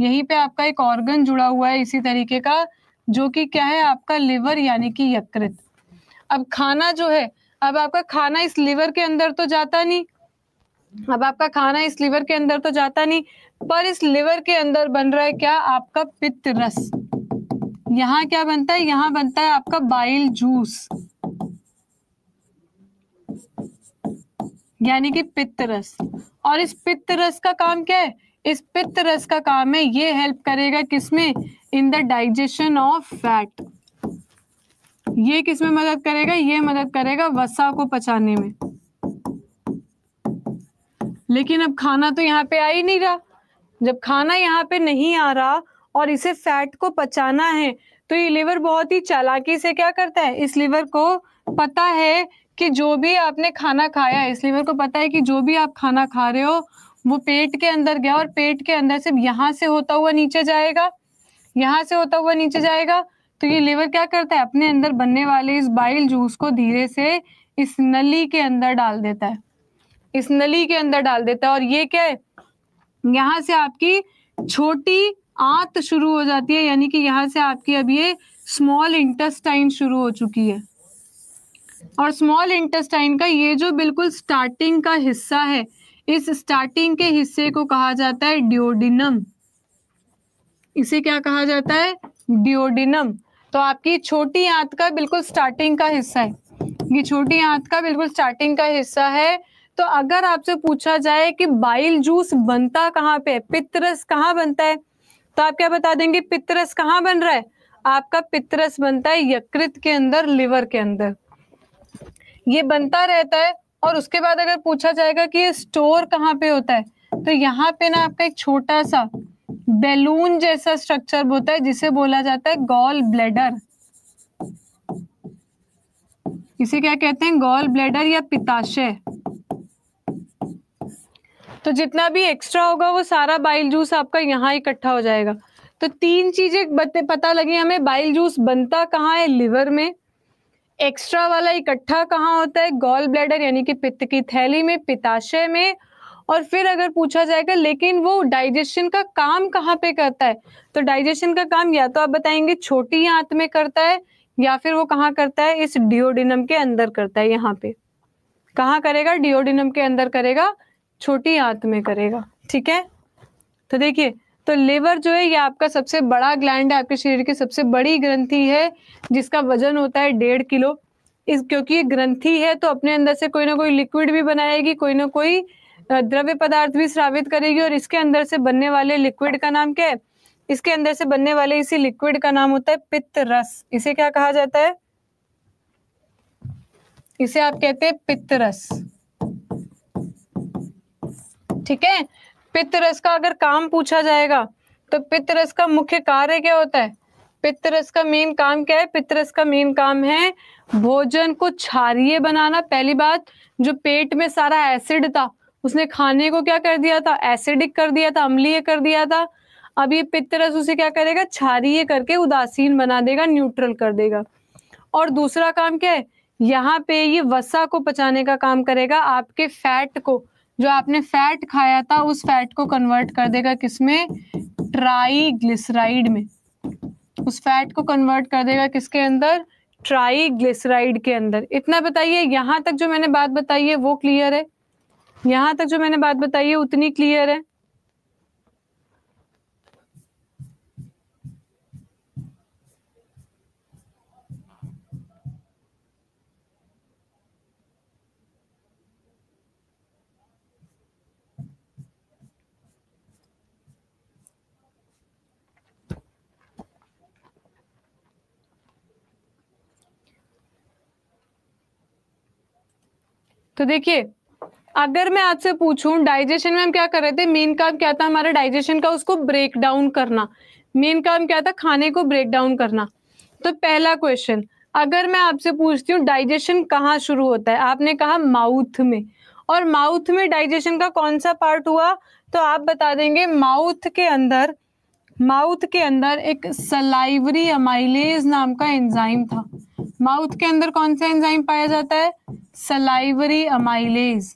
Speaker 1: यहीं पे आपका एक ऑर्गन जुड़ा हुआ है इसी तरीके का जो कि क्या है आपका लिवर यानी कि यकृत अब खाना जो है अब आपका खाना इस लिवर के अंदर तो जाता नहीं अब आपका खाना इस लिवर के अंदर तो जाता नहीं पर इस लिवर के अंदर बन रहा है क्या आपका पित्त रस यहाँ क्या बनता है यहाँ बनता है आपका बाइल जूस यानी कि पित्त रस और इस पित्त रस का काम क्या है इस पित्त रस का काम है ये हेल्प करेगा किसमें in the digestion of fat ये किसमें मदद करेगा ये मदद करेगा वसा को पचाने में लेकिन अब खाना तो यहाँ पे आ ही नहीं रहा जब खाना यहाँ पे नहीं आ रहा और इसे फैट को पचाना है तो ये लिवर बहुत ही चालाकी से क्या करता है इस लिवर को पता है कि जो भी आपने खाना खाया है इस लीवर को पता है कि जो भी आप खाना खा रहे हो वो पेट के अंदर गया और पेट के अंदर से यहां से होता हुआ नीचे जाएगा यहां से होता हुआ नीचे जाएगा तो ये लिवर क्या करता है अपने अंदर बनने वाले इस बाइल जूस को धीरे से इस नली के अंदर डाल देता है इस नली के अंदर डाल देता है और ये क्या है यहां से आपकी छोटी आंत शुरू हो जाती है यानी कि यहाँ से आपकी अब ये स्मॉल इंटेस्टाइन शुरू हो चुकी है और स्मॉल इंटेस्टाइन का ये जो बिल्कुल स्टार्टिंग का हिस्सा है इस स्टार्टिंग के हिस्से को कहा जाता है डिओडिनम इसे क्या कहा जाता है डिओडिनम तो आपकी छोटी आंत का बिल्कुल स्टार्टिंग का हिस्सा है ये छोटी आंत का बिल्कुल स्टार्टिंग का हिस्सा है तो अगर आपसे पूछा जाए कि बाइल जूस बनता कहाँ पे पितरस कहाँ बनता है तो आप क्या बता देंगे पितरस कहाँ बन रहा है आपका पितरस बनता है यकृत के अंदर लिवर के अंदर ये बनता रहता है और उसके बाद अगर पूछा जाएगा कि ये स्टोर कहाँ पे होता है तो यहाँ पे ना आपका एक छोटा सा बैलून जैसा स्ट्रक्चर होता है जिसे बोला जाता है गॉल ब्लेडर इसे क्या कहते हैं गॉल ब्लेडर या पिताशय तो जितना भी एक्स्ट्रा होगा वो सारा बाइल जूस आपका यहाँ इकट्ठा हो जाएगा तो तीन चीजें पता लगी हमें बाइल जूस बनता कहाँ है लिवर में एक्स्ट्रा वाला इकट्ठा कहाँ होता है गॉल ब्लैडर यानी कि पित्त की थैली में पिताशय में और फिर अगर पूछा जाएगा लेकिन वो डाइजेशन का काम कहाँ पे करता है तो डाइजेशन का काम या तो आप बताएंगे छोटी आंत में करता है या फिर वो कहाँ करता है इस डिओडिनम के अंदर करता है यहाँ पे कहाँ करेगा डिओडिनम के अंदर करेगा छोटी आंत में करेगा ठीक है तो देखिए तो लिवर जो है ये आपका सबसे बड़ा ग्लैंड है आपके शरीर की सबसे बड़ी ग्रंथि है जिसका वजन होता है डेढ़ किलो इस क्योंकि ये ग्रंथि है तो अपने अंदर से कोई ना कोई लिक्विड भी बनाएगी कोई ना कोई द्रव्य पदार्थ भी स्रावित करेगी और इसके अंदर से बनने वाले लिक्विड का नाम क्या है इसके अंदर से बनने वाले इसी लिक्विड का नाम होता है पित्त रस इसे क्या कहा जाता है इसे आप कहते हैं पित्त रस ठीक है पित्तरस का अगर काम पूछा जाएगा तो पित्तरस का मुख्य कार्य क्या होता है पित्तरस का मेन काम क्या है पितरस का मेन काम है भोजन को क्षारिय बनाना पहली बात जो पेट में सारा एसिड था उसने खाने को क्या कर दिया था एसिडिक कर दिया था अम्लीय कर दिया था अब ये पित्तरस उसे क्या करेगा क्षारिय करके उदासीन बना देगा न्यूट्रल कर देगा और दूसरा काम क्या है यहाँ पे ये वसा को पचाने का काम करेगा आपके फैट को जो आपने फैट खाया था उस फैट को कन्वर्ट कर देगा किसमें ट्राइग्लिसराइड में उस फैट को कन्वर्ट कर देगा किसके अंदर ट्राइग्लिसराइड के अंदर इतना बताइए यहाँ तक जो मैंने बात बताई है वो क्लियर है यहाँ तक जो मैंने बात बताई है उतनी क्लियर है तो देखिए अगर मैं आपसे पूछूं डाइजेशन में हम क्या कर रहे थे मेन काम क्या था हमारा डाइजेशन का उसको ब्रेक डाउन करना मेन काम क्या था खाने को ब्रेक डाउन करना तो पहला क्वेश्चन अगर मैं आपसे पूछती हूँ डाइजेशन कहाँ शुरू होता है आपने कहा माउथ में और माउथ में डाइजेशन का कौन सा पार्ट हुआ तो आप बता देंगे माउथ के अंदर माउथ के अंदर एक सलाइवरी अमाइलेज नाम का एंजाइम था माउथ के अंदर कौन सा एंजाइम पाया जाता है सलाइवरी अमाइलेज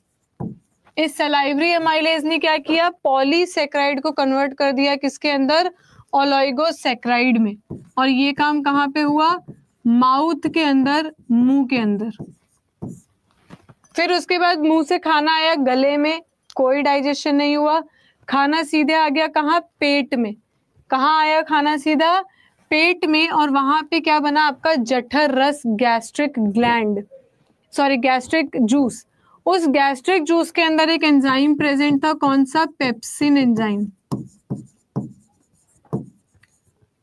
Speaker 1: इस सलाइवरी अमाइलेज ने क्या किया पॉलीसेक्राइड को कन्वर्ट कर दिया किसके अंदर ओलोइगोसेक्राइड में और ये काम कहां पे हुआ माउथ के अंदर मुंह के अंदर फिर उसके बाद मुंह से खाना आया गले में कोई डाइजेशन नहीं हुआ खाना सीधे आ गया कहा पेट में कहा आया खाना सीधा पेट में और वहां पे क्या बना आपका जठर रस gastric gland sorry gastric juice उस गैस्ट्रिक जूस के अंदर एक एंजाइम प्रेजेंट था कौन सा पेप्सिन एंजाइम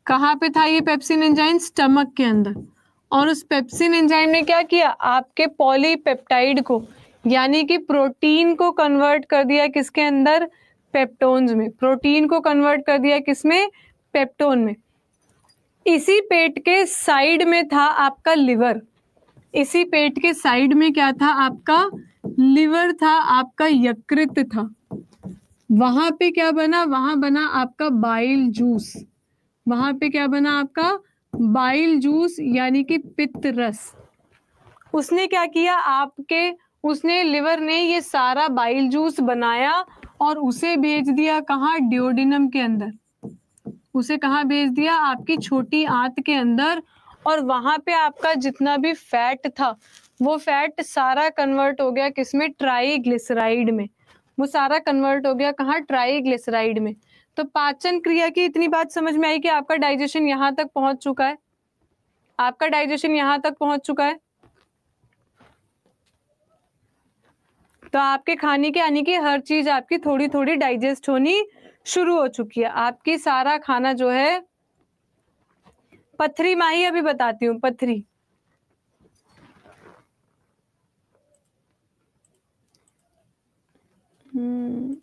Speaker 1: कहाँ पे था ये पेप्सिन एंजाइम स्टमक के अंदर और उस पेप्सिन एंजाइम ने क्या किया आपके पॉलीपेप्टाइड को यानी कि प्रोटीन को कन्वर्ट कर दिया किसके अंदर पेप्टोन्स में प्रोटीन को कन्वर्ट कर दिया किसमें पेप्टोन में इसी पेट के साइड में था आपका लिवर इसी पेट के साइड में क्या था आपका लिवर था आपका यकृत था वहां पे क्या बना वहां बना आपका बाइल जूस वहां पे क्या बना आपका बाइल जूस यानी कि पित्त रस उसने क्या किया आपके उसने लिवर ने ये सारा बाइल जूस बनाया और उसे भेज दिया कहा ड्योडिनम के अंदर उसे कहाँ भेज दिया आपकी छोटी आंत के अंदर और वहां पे आपका जितना भी फैट था वो फैट सारा कन्वर्ट हो गया किसमें ट्राईग्लिसराइड में वो सारा कन्वर्ट हो गया कहाँ ट्राईग्लिसराइड में तो पाचन क्रिया की इतनी बात समझ में आई कि आपका डाइजेशन यहां तक पहुंच चुका है आपका डाइजेशन यहां तक पहुंच चुका है तो आपके खाने के आने की हर चीज आपकी थोड़ी थोड़ी डाइजेस्ट होनी शुरू हो चुकी है आपकी सारा खाना जो है पथरी माही अभी बताती हूँ पथरी हम्म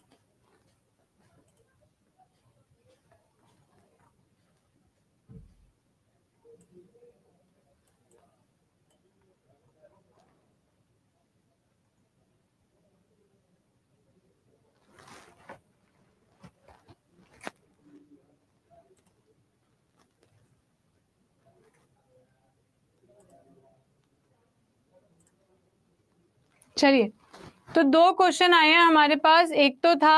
Speaker 1: चलिए तो दो क्वेश्चन आए हैं हमारे पास एक तो था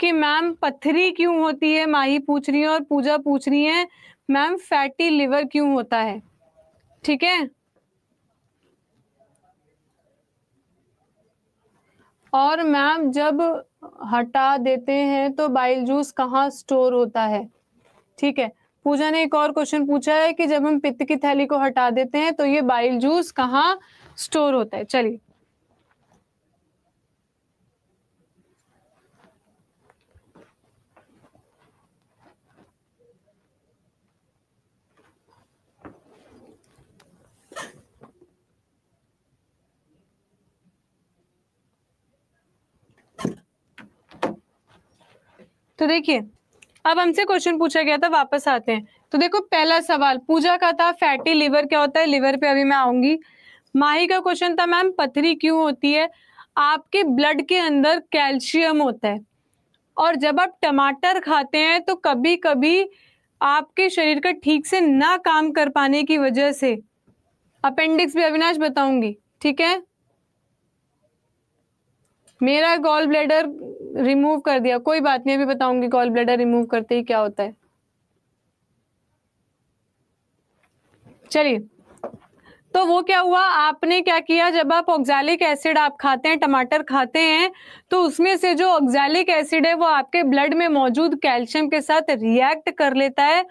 Speaker 1: कि मैम पथरी क्यों होती है माही पूछ रही है और पूजा पूछ रही है मैम फैटी लिवर क्यों होता है ठीक है और मैम जब हटा देते हैं तो बाइल जूस कहाँ स्टोर होता है ठीक है पूजा ने एक और क्वेश्चन पूछा है कि जब हम पित्त की थैली को हटा देते हैं तो ये बाइल जूस कहाँ स्टोर होता है चलिए तो देखिए अब हमसे क्वेश्चन पूछा गया था वापस आते हैं तो देखो पहला सवाल पूजा का था फैटी लिवर क्या होता है लिवर पे अभी मैं आऊंगी माही का क्वेश्चन था मैम पथरी क्यों होती है आपके ब्लड के अंदर कैल्शियम होता है और जब आप टमाटर खाते हैं तो कभी कभी आपके शरीर का ठीक से ना काम कर पाने की वजह से अपेंडिक्स भी अविनाश बताऊंगी ठीक है मेरा गॉल ब्लेडर रिमूव कर दिया कोई बात नहीं अभी बताऊंगी गॉल ब्लडर रिमूव करते ही क्या होता है चलिए तो वो क्या हुआ आपने क्या किया जब आप ऑक्जैलिक एसिड आप खाते हैं टमाटर खाते हैं तो उसमें से जो ऑक्जैलिक एसिड है वो आपके ब्लड में मौजूद कैल्शियम के साथ रिएक्ट कर लेता है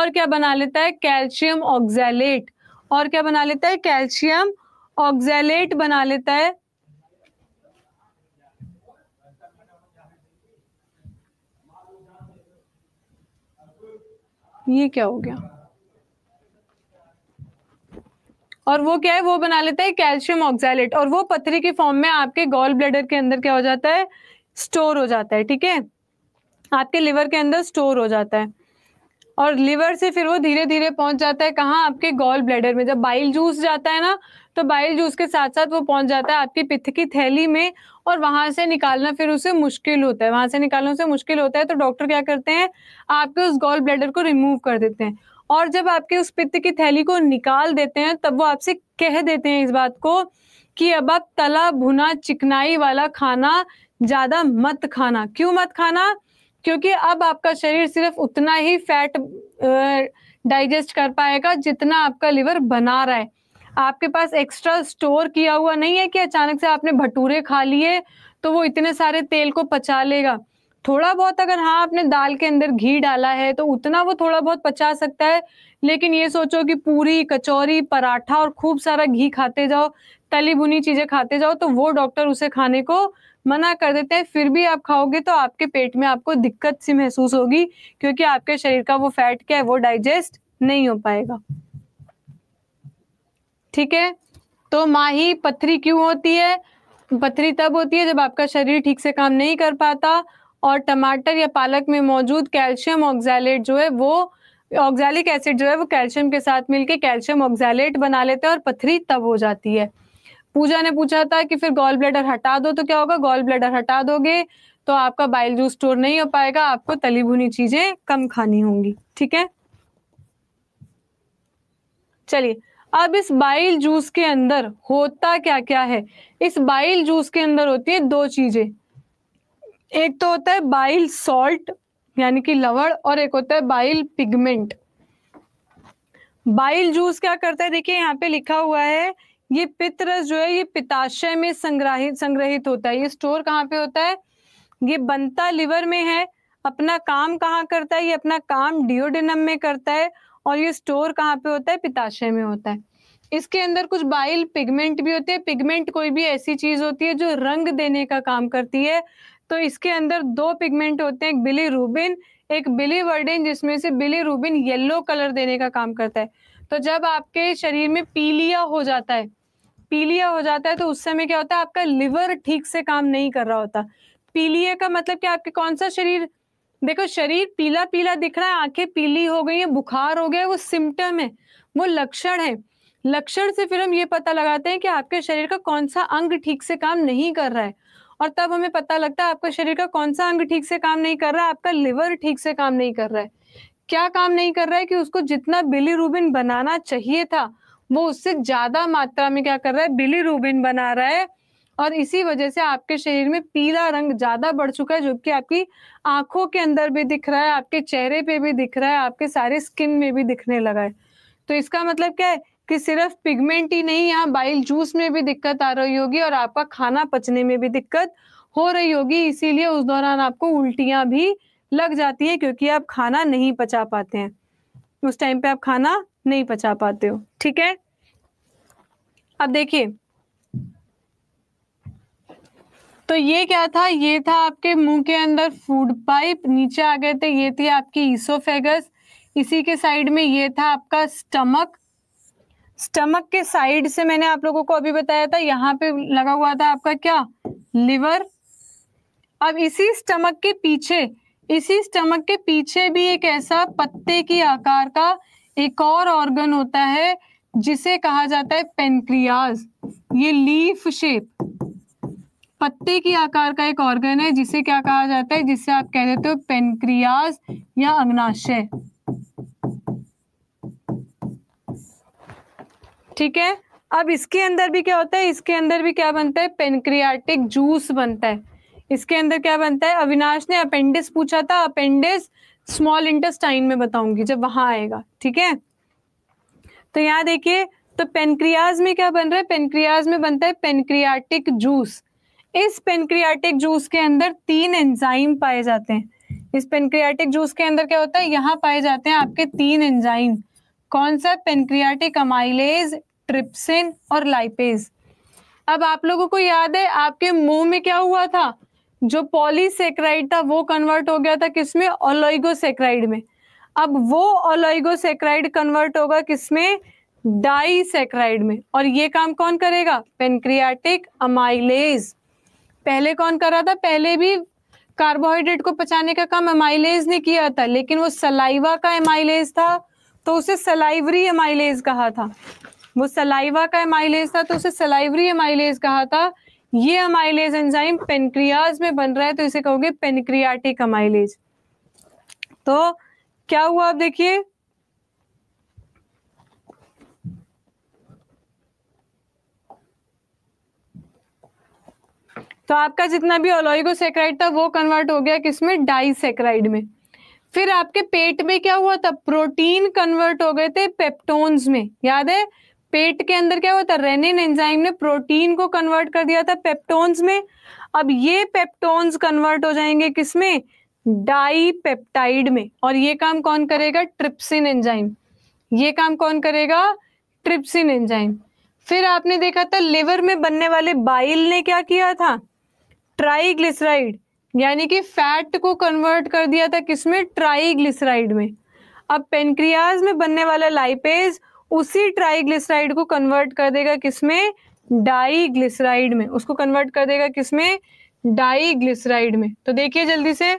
Speaker 1: और क्या बना लेता है कैल्शियम ऑक्जैलेट और क्या बना लेता है कैल्शियम ऑक्जैलेट बना लेता है ये क्या हो गया और वो क्या है वो बना लेता है कैल्शियम ऑक्सैलेट और वो पथरी के फॉर्म में आपके गॉल ब्लडर के अंदर क्या हो जाता है स्टोर हो जाता है ठीक है आपके लिवर के अंदर स्टोर हो जाता है और लिवर से फिर वो धीरे धीरे पहुंच जाता है कहाँ आपके गॉल ब्लैडर में जब बाइल जूस जाता है ना तो बाइल जूस के साथ साथ वो पहुंच जाता है आपकी पित्त की थैली में और वहां से निकालना फिर उसे मुश्किल होता है वहां से निकालना उसे मुश्किल होता है तो डॉक्टर क्या करते हैं आपके उस गोल ब्लैडर को रिमूव कर देते हैं और जब आपके उस पित्त की थैली को निकाल देते हैं तब वो आपसे कह देते हैं इस बात को कि अब आप तला भुना चिकनाई वाला खाना ज्यादा मत खाना क्यों मत खाना क्योंकि अब आपका शरीर सिर्फ उतना ही फैट डाइजेस्ट कर पाएगा जितना आपका लिवर बना रहा है आपके पास एक्स्ट्रा स्टोर किया हुआ नहीं है कि अचानक से आपने भटूरे खा लिए तो वो इतने सारे तेल को पचा लेगा थोड़ा बहुत अगर हाँ आपने दाल के अंदर घी डाला है तो उतना वो थोड़ा बहुत पचा सकता है लेकिन ये सोचो कि पूरी कचौरी पराठा और खूब सारा घी खाते जाओ तली भुनी चीज़ें खाते जाओ तो वो डॉक्टर उसे खाने को मना कर देते हैं फिर भी आप खाओगे तो आपके पेट में आपको दिक्कत सी महसूस होगी क्योंकि आपके शरीर का वो फैट क्या है वो डाइजेस्ट नहीं हो पाएगा ठीक है तो माही पथरी क्यों होती है पथरी तब होती है जब आपका शरीर ठीक से काम नहीं कर पाता और टमाटर या पालक में मौजूद कैल्शियम ऑक्जैलेट जो है वो ऑक्जैलिक एसिड जो है वो कैल्शियम के साथ मिलके कैल्शियम ऑक्जैलेट बना लेते हैं और पथरी तब हो जाती है पूजा ने पूछा था कि फिर गॉल ब्लडर हटा दो तो क्या होगा गॉल ब्लडर हटा दोगे तो आपका बाइल जूस स्टोर नहीं हो पाएगा आपको तली भुनी चीजें कम खानी होंगी ठीक है चलिए अब इस बाइल जूस के अंदर होता क्या क्या है इस बाइल जूस के अंदर होती है दो चीजें एक तो होता है बाइल सॉल्ट यानी कि लवड़ और एक होता है बाइल पिगमेंट बाइल जूस क्या करता है देखिए यहाँ पे लिखा हुआ है ये पितरस जो है ये पिताशय में संग्रहित संग्रहित होता है ये स्टोर कहाँ पे होता है ये बनता लिवर में है अपना काम कहाँ करता है ये अपना काम डिओडिनम में करता है और ये स्टोर कहाँ पे होता है पिताशय में होता है इसके अंदर कुछ बाइल पिगमेंट भी होते हैं पिगमेंट कोई भी ऐसी चीज होती है जो रंग देने का काम करती है तो इसके अंदर दो पिगमेंट होते हैं एक बिली रूबिन एक बिली वर्डिन जिसमें से बिली रूबिन येलो कलर देने का काम करता है तो जब आपके शरीर में पीलिया हो जाता है पीलिया हो जाता है तो उस समय क्या होता है आपका लिवर ठीक से काम नहीं कर रहा होता पीलिया का मतलब कि आपके कौन सा शरीर देखो शरीर पीला पीला दिख रहा है आंखें पीली हो गई है बुखार हो गया वो सिम्टम है वो लक्षण है लक्षण से फिर हम ये पता लगाते हैं कि आपके शरीर का कौन सा अंग ठीक से काम नहीं कर रहा है और तब हमें पता लगता है आपका शरीर का कौन सा अंग ठीक से काम नहीं कर रहा है आपका लिवर ठीक से काम नहीं कर रहा है क्या काम नहीं कर रहा है कि उसको जितना बिली रूबिन बनाना चाहिए था वो उससे ज्यादा मात्रा में क्या कर रहा है बिली रूबिन बना रहा है और इसी वजह से आपके शरीर में पीला रंग ज्यादा बढ़ चुका है जो कि आपकी आंखों के अंदर भी दिख रहा है आपके चेहरे पे भी दिख रहा है आपके सारे स्किन में भी दिखने लगा है तो इसका मतलब क्या है कि सिर्फ पिगमेंट ही नहीं यहाँ बाइल जूस में भी दिक्कत आ रही होगी और आपका खाना पचने में भी दिक्कत हो रही होगी इसीलिए उस दौरान आपको उल्टियां भी लग जाती है क्योंकि आप खाना नहीं पचा पाते हैं उस टाइम पे आप खाना नहीं पचा पाते हो ठीक है अब देखिए तो ये क्या था ये था आपके मुंह के अंदर फूड पाइप नीचे आ गए थे ये थी आपकी ईसोफेगस इसी के साइड में ये था आपका स्टमक स्टमक के साइड से मैंने आप लोगों को अभी बताया था यहाँ पे लगा हुआ था आपका क्या लिवर अब इसी स्टमक के पीछे इसी स्टमक के पीछे भी एक ऐसा पत्ते की आकार का एक और ऑर्गन होता है जिसे कहा जाता है पेनक्रियाज ये लीफ शेप पत्ते के आकार का एक ऑर्गन है जिसे क्या कहा जाता है जिसे आप कह देते हो पेनक्रियाज या अग्नाशय ठीक है अब इसके अंदर भी क्या होता है इसके अंदर भी क्या बनता है पेनक्रियाटिक जूस बनता है इसके अंदर क्या बनता है अविनाश ने अपेंडिस पूछा था अपेंडिस स्मॉल इंटेस्टाइन में बताऊंगी जब वहां आएगा ठीक है तो यहाँ देखिए तो पेनक्रियाज में क्या बन रहा है पेनक्रियाज में बनता है पेनक्रियाटिक जूस इस पेनक्रियाटिक जूस के अंदर तीन एंजाइम पाए जाते हैं इस पेनक्रियाटिक जूस के अंदर क्या होता है यहाँ पाए जाते हैं आपके तीन एंजाइम कौन सा पेनक्रियाटिक अमाइलेज ट्रिप्सिन और लाइपेज अब आप लोगों को याद है आपके मुंह में क्या हुआ था जो पॉलीसेक्राइड था वो कन्वर्ट हो गया था किसमें ओलोइगोसेक्राइड में अब वो ओलोइगोसेक्राइड कन्वर्ट होगा किसमें डाईसेक्राइड में और ये काम कौन करेगा पेनक्रियाटिक अमाइलेज पहले कौन कर रहा था पहले भी कार्बोहाइड्रेट को पचाने का काम एमाइलेज ने किया था लेकिन वो सलाइवा का एमाइलेज था तो उसे सलाइवरी एमाइलेज कहा था वो सलाइवा का एमाइलेज था तो उसे सलाइवरी एमाइलेज कहा था ये अमाइलेज एंजाइम पेनक्रियाज में बन रहा है तो इसे कहोगे पेनक्रियाटिक अमाइलेज तो क्या हुआ आप देखिए तो आपका जितना भी सेक्राइड था वो कन्वर्ट हो गया किसमें डाइसेक्राइड में फिर आपके पेट में क्या हुआ था प्रोटीन कन्वर्ट हो गए थे पेप्टोन्स में याद है पेट के अंदर क्या हुआ था रेनिन एंजाइम ने प्रोटीन को कन्वर्ट कर दिया था पेप्टोन्स में अब ये पेप्टोन्स कन्वर्ट हो जाएंगे किसमें पेप्टाइड में और ये काम कौन करेगा ट्रिप्सिन एंजाइम ये काम कौन करेगा ट्रिप्सिन एंजाइम फिर आपने देखा था लिवर में बनने वाले बाइल ने क्या किया था ट्राइग्लिसराइड यानी कि फैट को कन्वर्ट कर दिया था किसमें ट्राइग्लिसराइड में अब पेनक्रियाज में बनने वाला लाइपेज उसी ट्राइग्लिसराइड को कन्वर्ट कर देगा किसमें डाइग्लिसराइड में उसको कन्वर्ट कर देगा किसमें डाइग्लिसराइड में तो देखिए जल्दी से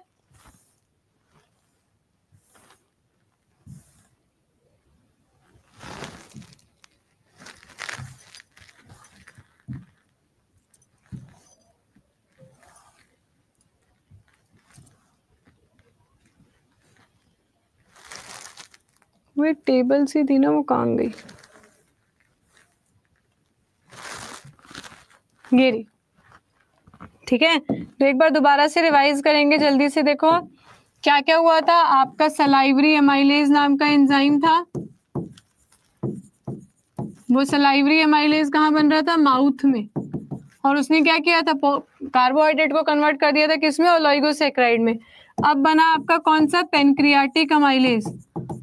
Speaker 1: वही टेबल सी थी ना वो कहाँ गई गेरी ठीक है तो एक बार दोबारा से रिवाइज करेंगे जल्दी से देखो क्या क्या हुआ था आपका सलाइवरी एमाइलेज नाम का एंजाइम था वो सलाइवरी एमाइलेज कहाँ बन रहा था माउथ में और उसने क्या किया था कार्बोहाइड्रेट को कन्वर्ट कर दिया था किसमें और ओलाइगोसेक्राइड में अब बना आपका कौन सा पेनक्रियाटिक अमाइलेज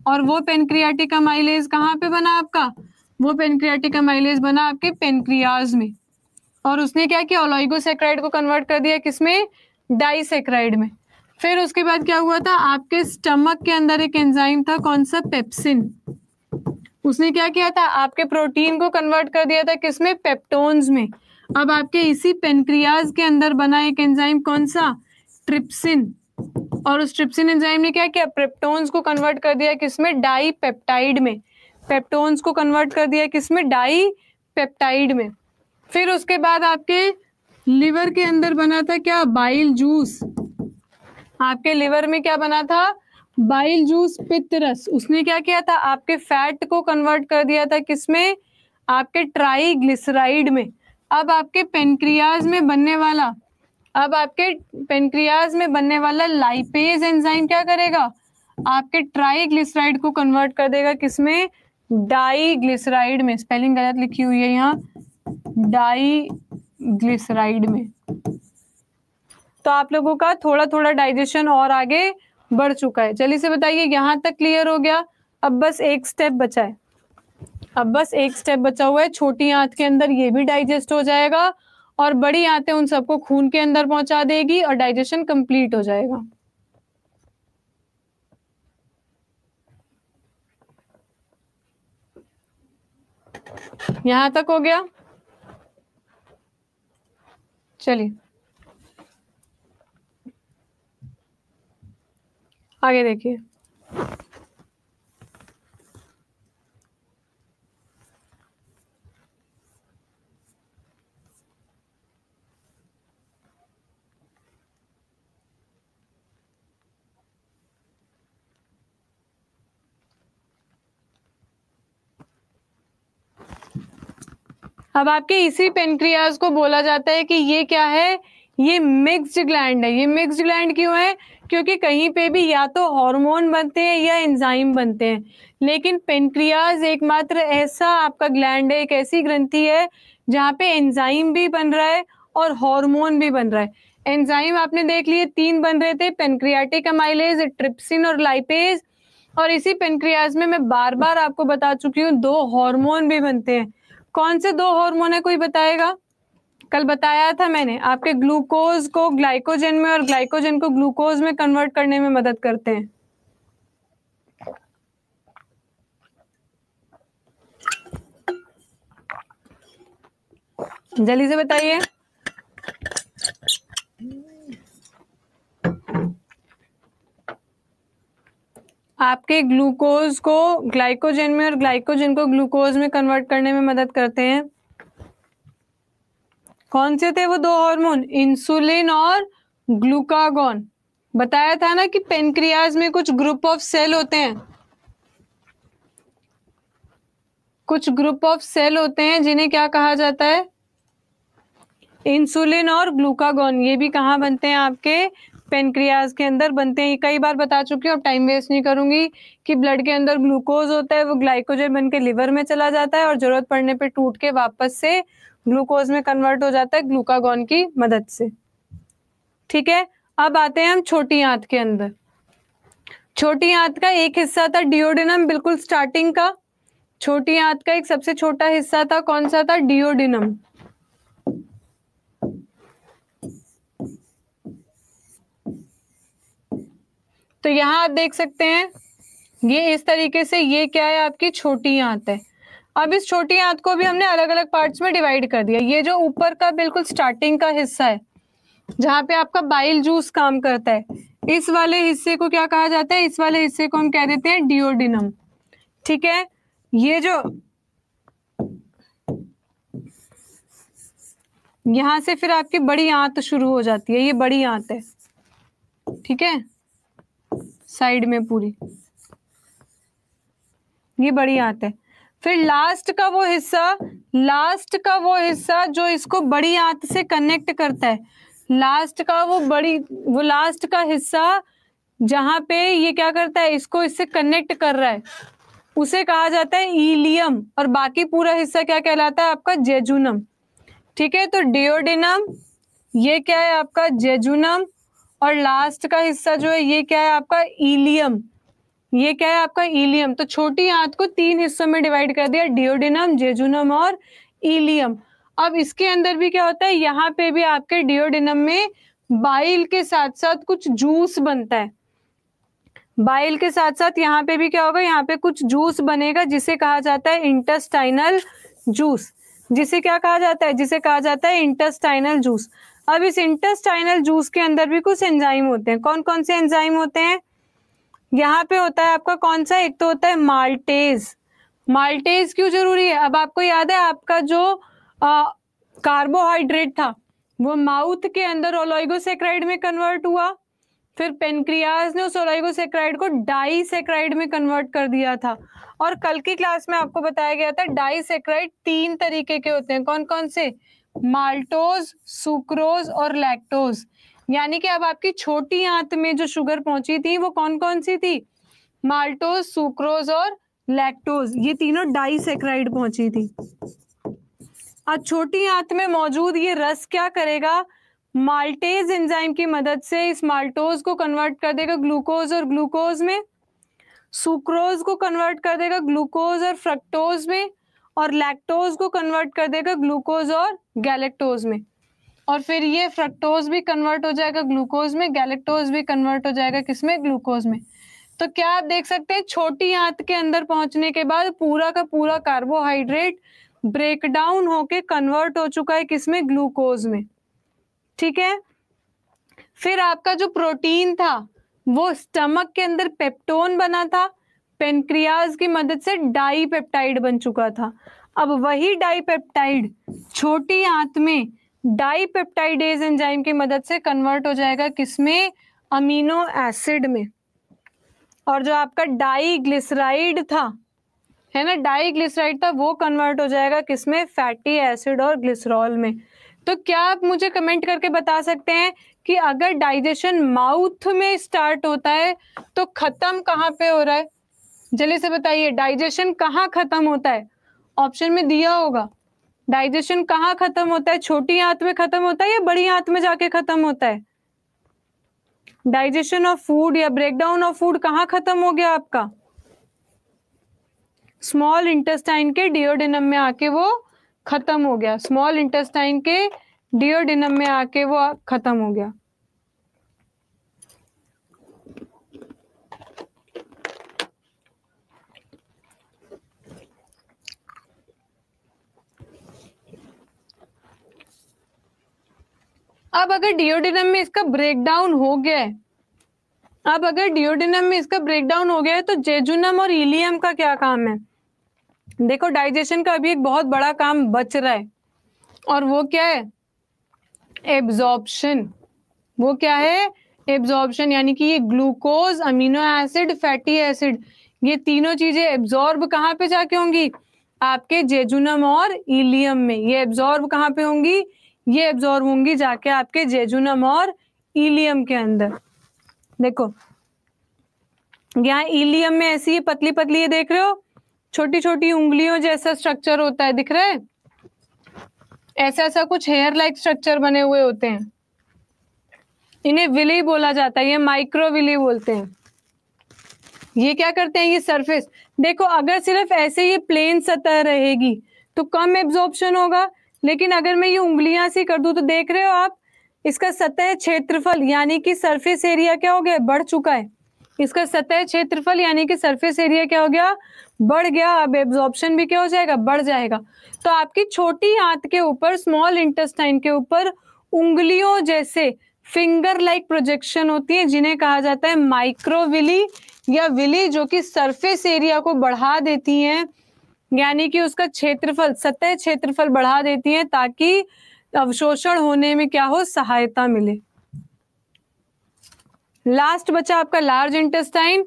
Speaker 1: और वो पेनक्रियाटिक अमाइलेज कहाँ पे बना आपका वो पेनक्रियाटिक अमाइलेज बना आपके पेनक्रियाज में और उसने क्या किया ओलाइगोसेक्राइड को कन्वर्ट कर दिया किसमें डाइसेक्राइड में फिर उसके बाद क्या हुआ था आपके स्टमक के अंदर एक एंजाइम था कौन सा पेप्सिन उसने क्या किया था आपके प्रोटीन को कन्वर्ट कर दिया था किसमें पेप्टोन्स में अब आपके इसी पेनक्रियाज के अंदर बना एक एंजाइम कौन सा ट्रिप्सिन और उस ट्रिप्सिन एंजाइम ने क्या किया पेप्टोन्स को कन्वर्ट कर दिया किसमें डाई पेप्टाइड में पेप्टोन्स को कन्वर्ट कर दिया किसमें डाई पेप्टाइड में फिर उसके बाद आपके लिवर के अंदर बना था क्या बाइल जूस आपके लिवर में क्या बना था बाइल जूस पित्तरस उसने क्या किया था आपके फैट को कन्वर्ट कर दिया था किसमें आपके ट्राई में अब आपके पेनक्रियाज में बनने वाला अब आपके पेनक्रियाज में बनने वाला लाइपेज एंजाइम क्या करेगा आपके ट्राइग्लिसराइड को कन्वर्ट कर देगा किसमें डाइग्लिसराइड में स्पेलिंग गलत लिखी हुई है यहाँ डाइग्लिसराइड में तो आप लोगों का थोड़ा थोड़ा डाइजेशन और आगे बढ़ चुका है चलिए से बताइए यहां तक क्लियर हो गया अब बस एक स्टेप बचा है अब बस एक स्टेप बचा हुआ है छोटी आंत के अंदर ये भी डाइजेस्ट हो जाएगा और बड़ी आते उन सबको खून के अंदर पहुंचा देगी और डाइजेशन कंप्लीट हो जाएगा यहां तक हो गया चलिए आगे देखिए अब आपके इसी पेनक्रियाज को बोला जाता है कि ये क्या है ये मिक्स्ड ग्लैंड है ये मिक्स्ड ग्लैंड क्यों है क्योंकि कहीं पे भी या तो हार्मोन बनते हैं या एंजाइम बनते हैं लेकिन पेनक्रियाज एकमात्र ऐसा आपका ग्लैंड है एक ऐसी ग्रंथि है जहाँ पे एंजाइम भी बन रहा है और हार्मोन भी बन रहा है एंजाइम आपने देख लिए तीन बन रहे थे पेनक्रियाटिक अमाइलेज ट्रिप्सिन और लाइपेज और इसी पेनक्रियाज में मैं बार बार आपको बता चुकी हूँ दो हार्मोन भी बनते हैं कौन से दो हार्मोन है कोई बताएगा कल बताया था मैंने आपके ग्लूकोज को ग्लाइकोजन में और ग्लाइकोजन को ग्लूकोज में कन्वर्ट करने में मदद करते हैं जल्दी से बताइए आपके ग्लूकोज को ग्लाइकोजन में और ग्लाइकोजन को ग्लूकोज में कन्वर्ट करने में मदद करते हैं कौन से थे वो दो हार्मोन इंसुलिन और ग्लूकागोन बताया था ना कि पेनक्रियाज में कुछ ग्रुप ऑफ सेल होते हैं कुछ ग्रुप ऑफ सेल होते हैं जिन्हें क्या कहा जाता है इंसुलिन और ग्लूकागोन ये भी कहा बनते हैं आपके पेनक्रियाज के अंदर बनते हैं कई बार बता चुकी हूँ अब टाइम वेस्ट नहीं करूंगी कि ब्लड के अंदर ग्लूकोज होता है वो ग्लाइकोजन बन के लिवर में चला जाता है और जरूरत पड़ने पर टूट के वापस से ग्लूकोज में कन्वर्ट हो जाता है ग्लूकागॉन की मदद से ठीक है अब आते हैं हम छोटी आंत के अंदर छोटी आंत का एक हिस्सा था डिओडिनम बिल्कुल स्टार्टिंग का छोटी आंत का एक सबसे छोटा हिस्सा था कौन सा था डिओडिनम तो यहाँ आप देख सकते हैं ये इस तरीके से ये क्या है आपकी छोटी आंत है अब इस छोटी आंत को भी हमने अलग अलग पार्ट्स में डिवाइड कर दिया ये जो ऊपर का बिल्कुल स्टार्टिंग का हिस्सा है जहां पे आपका बाइल जूस काम करता है इस वाले हिस्से को क्या कहा जाता है इस वाले हिस्से को हम कह देते हैं डिओडिनम ठीक है ये जो यहां से फिर आपकी बड़ी आंत शुरू हो जाती है ये बड़ी आंत है ठीक है साइड में पूरी ये बड़ी आंत है फिर लास्ट का वो हिस्सा लास्ट का वो हिस्सा जो इसको बड़ी आंत से कनेक्ट करता है लास्ट का वो बड़ी वो लास्ट का हिस्सा जहां पे ये क्या करता है इसको इससे कनेक्ट कर रहा है उसे कहा जाता है ईलियम और बाकी पूरा हिस्सा क्या कहलाता है आपका जेजुनम ठीक है तो डिओडिनम ये क्या है आपका जेजुनम और लास्ट का हिस्सा जो है ये क्या है आपका इलियम ये क्या है आपका इलियम तो छोटी आंत को तीन हिस्सों में डिवाइड कर दिया डिओडिनम जेजुनम और इलियम अब इसके अंदर भी क्या होता है यहाँ पे भी आपके डिओडिनम में बाइल के साथ साथ कुछ जूस बनता है बाइल के साथ साथ यहाँ पे भी क्या होगा यहाँ पे कुछ जूस बनेगा जिसे कहा जाता है इंटेस्टाइनल जूस जिसे क्या कहा जाता है जिसे कहा जाता है इंटेस्टाइनल जूस अब इस इंटेस्टाइनल जूस के अंदर भी कुछ एंजाइम होते हैं कौन कौन से एंजाइम होते हैं यहाँ पे होता है आपका कौन सा एक तो होता है माल्टेज माल्टेज क्यों जरूरी है अब आपको याद है आपका जो कार्बोहाइड्रेट था वो माउथ के अंदर ओलाइगोसेक्राइड में कन्वर्ट हुआ फिर पेनक्रियाज ने उस ओलाइगोसेक्राइड को डाइसेक्राइड में कन्वर्ट कर दिया था और कल की क्लास में आपको बताया गया था डाइसेक्राइड तीन तरीके के होते हैं कौन कौन से माल्टोज सुक्रोज और लैक्टोज यानी कि अब आपकी छोटी आंत में जो शुगर पहुंची थी वो कौन कौन सी थी माल्टोज सुक्रोज और लैक्टोज ये तीनों डाइसेक्राइड पहुंची थी अब छोटी आंत में मौजूद ये रस क्या करेगा माल्टेज एंजाइम की मदद से इस माल्टोज को कन्वर्ट कर देगा ग्लूकोज और ग्लूकोज में सुक्रोज को कन्वर्ट कर देगा ग्लूकोज और फ्रक्टोज में और लैक्टोज को कन्वर्ट कर देगा ग्लूकोज और गैलेक्टोज में और फिर ये फ्रक्टोज भी कन्वर्ट हो जाएगा ग्लूकोज में गैलेक्टोज भी कन्वर्ट हो जाएगा किसमें ग्लूकोज में तो क्या आप देख सकते हैं छोटी आंत के अंदर पहुंचने के बाद पूरा का पूरा कार्बोहाइड्रेट ब्रेक डाउन होके कन्वर्ट हो चुका है किसमें ग्लूकोज में ठीक है फिर आपका जो प्रोटीन था वो स्टमक के अंदर पेप्टोन बना था पेनक्रियाज की मदद से डाई पेप्टाइड बन चुका था अब वही डाइपेप्टाइड छोटी आंत में डाईपेप्टाइडेज एंजाइम की मदद से कन्वर्ट हो जाएगा किसमें अमीनो एसिड में और जो आपका डाइग्लिसराइड था है ना डाइग्लिसराइड था वो कन्वर्ट हो जाएगा किसमें फैटी एसिड और ग्लिसरॉल में तो क्या आप मुझे कमेंट करके बता सकते हैं कि अगर डाइजेशन माउथ में स्टार्ट होता है तो खत्म कहाँ पे हो रहा है जल्दी से बताइए डाइजेशन कहाँ खत्म होता है ऑप्शन में दिया होगा डाइजेशन कहाँ खत्म होता है छोटी आंत में खत्म होता है या बड़ी आंत में जाके खत्म होता है डाइजेशन ऑफ फूड या ब्रेकडाउन ऑफ फूड कहाँ खत्म हो गया आपका स्मॉल इंटेस्टाइन के डिओडिनम में आके वो खत्म हो गया स्मॉल इंटेस्टाइन के डिओडिनम में आके वो खत्म हो गया अब अगर डिओडिनम में इसका ब्रेकडाउन हो गया है अब अगर डिओडिनम में इसका ब्रेकडाउन हो गया है तो जेजुनम और इलियम का क्या काम है देखो डाइजेशन का अभी एक बहुत बड़ा काम बच रहा है और वो क्या है एब्जॉर्प्शन वो क्या है एब्जॉर्प्शन यानी कि ये glucose amino acid fatty acid ये तीनों चीजें एब्जॉर्ब कहाँ पे जाके होंगी आपके जेजुनम और इलियम में ये एब्जॉर्ब कहाँ पे होंगी ये एब्जॉर्ब होंगी जाके आपके जेजुनम और इलियम के अंदर देखो यहाँ इलियम में ऐसी ये पतली पतली ये देख रहे हो छोटी छोटी उंगलियों जैसा स्ट्रक्चर होता है दिख रहा है ऐसा ऐसा कुछ हेयर लाइक स्ट्रक्चर बने हुए होते हैं इन्हें विली बोला जाता है ये माइक्रोविली बोलते हैं ये क्या करते हैं ये सरफेस देखो अगर सिर्फ ऐसे ये प्लेन सतह रहेगी तो कम एब्जॉर्बन होगा लेकिन अगर मैं ये उंगलियां से कर दू तो देख रहे हो आप इसका सतह क्षेत्रफल यानी कि सरफेस एरिया क्या हो गया बढ़ चुका है इसका सतह क्षेत्रफल यानी कि सरफेस एरिया क्या हो गया बढ़ गया अब एब्जॉर्प्शन भी क्या हो जाएगा बढ़ जाएगा तो आपकी छोटी आंत के ऊपर स्मॉल इंटेस्टाइन के ऊपर उंगलियों जैसे फिंगर लाइक प्रोजेक्शन होती है जिन्हें कहा जाता है माइक्रोविली या विली जो कि सरफेस एरिया को बढ़ा देती हैं यानी कि उसका क्षेत्रफल सतह क्षेत्रफल बढ़ा देती है ताकि अवशोषण होने में क्या हो सहायता मिले लास्ट बचा आपका लार्ज इंटेस्टाइन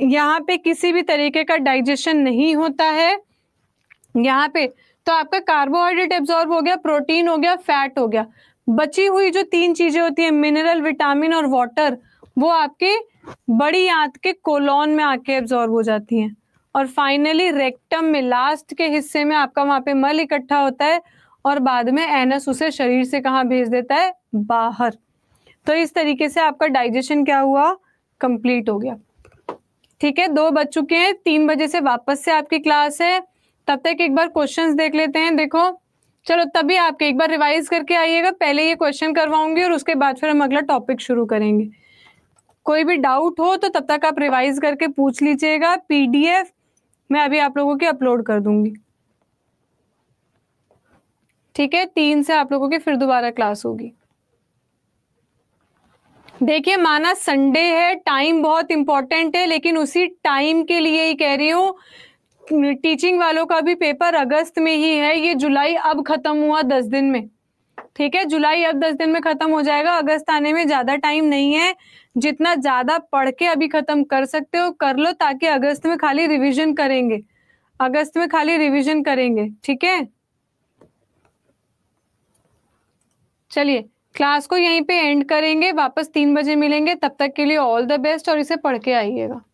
Speaker 1: यहाँ पे किसी भी तरीके का डाइजेशन नहीं होता है यहाँ पे तो आपका कार्बोहाइड्रेट एब्जॉर्ब हो गया प्रोटीन हो गया फैट हो गया बची हुई जो तीन चीजें होती है मिनरल विटामिन और वाटर वो आपके बड़ी आंत के कोलोन में आके एब्जॉर्ब हो जाती हैं और फाइनली रेक्टम में लास्ट के हिस्से में आपका वहां पे मल इकट्ठा होता है और बाद में एनस उसे शरीर से कहाँ भेज देता है बाहर तो इस तरीके से आपका डाइजेशन क्या हुआ कंप्लीट हो गया ठीक है दो बज चुके हैं तीन बजे से वापस से आपकी क्लास है तब तक एक बार क्वेश्चंस देख लेते हैं देखो चलो तभी आपके एक बार रिवाइज करके आइएगा पहले ये क्वेश्चन करवाऊंगी और उसके बाद फिर हम अगला टॉपिक शुरू करेंगे कोई भी डाउट हो तो तब तक आप रिवाइज करके पूछ लीजिएगा पीडीएफ मैं अभी आप लोगों की अपलोड कर दूंगी ठीक है तीन से आप लोगों की फिर दोबारा क्लास होगी देखिए माना संडे है टाइम बहुत इंपॉर्टेंट है लेकिन उसी टाइम के लिए ही कह रही हूँ टीचिंग वालों का भी पेपर अगस्त में ही है ये जुलाई अब खत्म हुआ दस दिन में ठीक है जुलाई अब दस दिन में खत्म हो जाएगा अगस्त आने में ज्यादा टाइम नहीं है जितना ज्यादा पढ़ के अभी खत्म कर सकते हो कर लो ताकि अगस्त में खाली रिविजन करेंगे अगस्त में खाली रिविजन करेंगे ठीक है चलिए क्लास को यहीं पे एंड करेंगे वापस तीन बजे मिलेंगे तब तक के लिए ऑल द बेस्ट और इसे पढ़ के आइएगा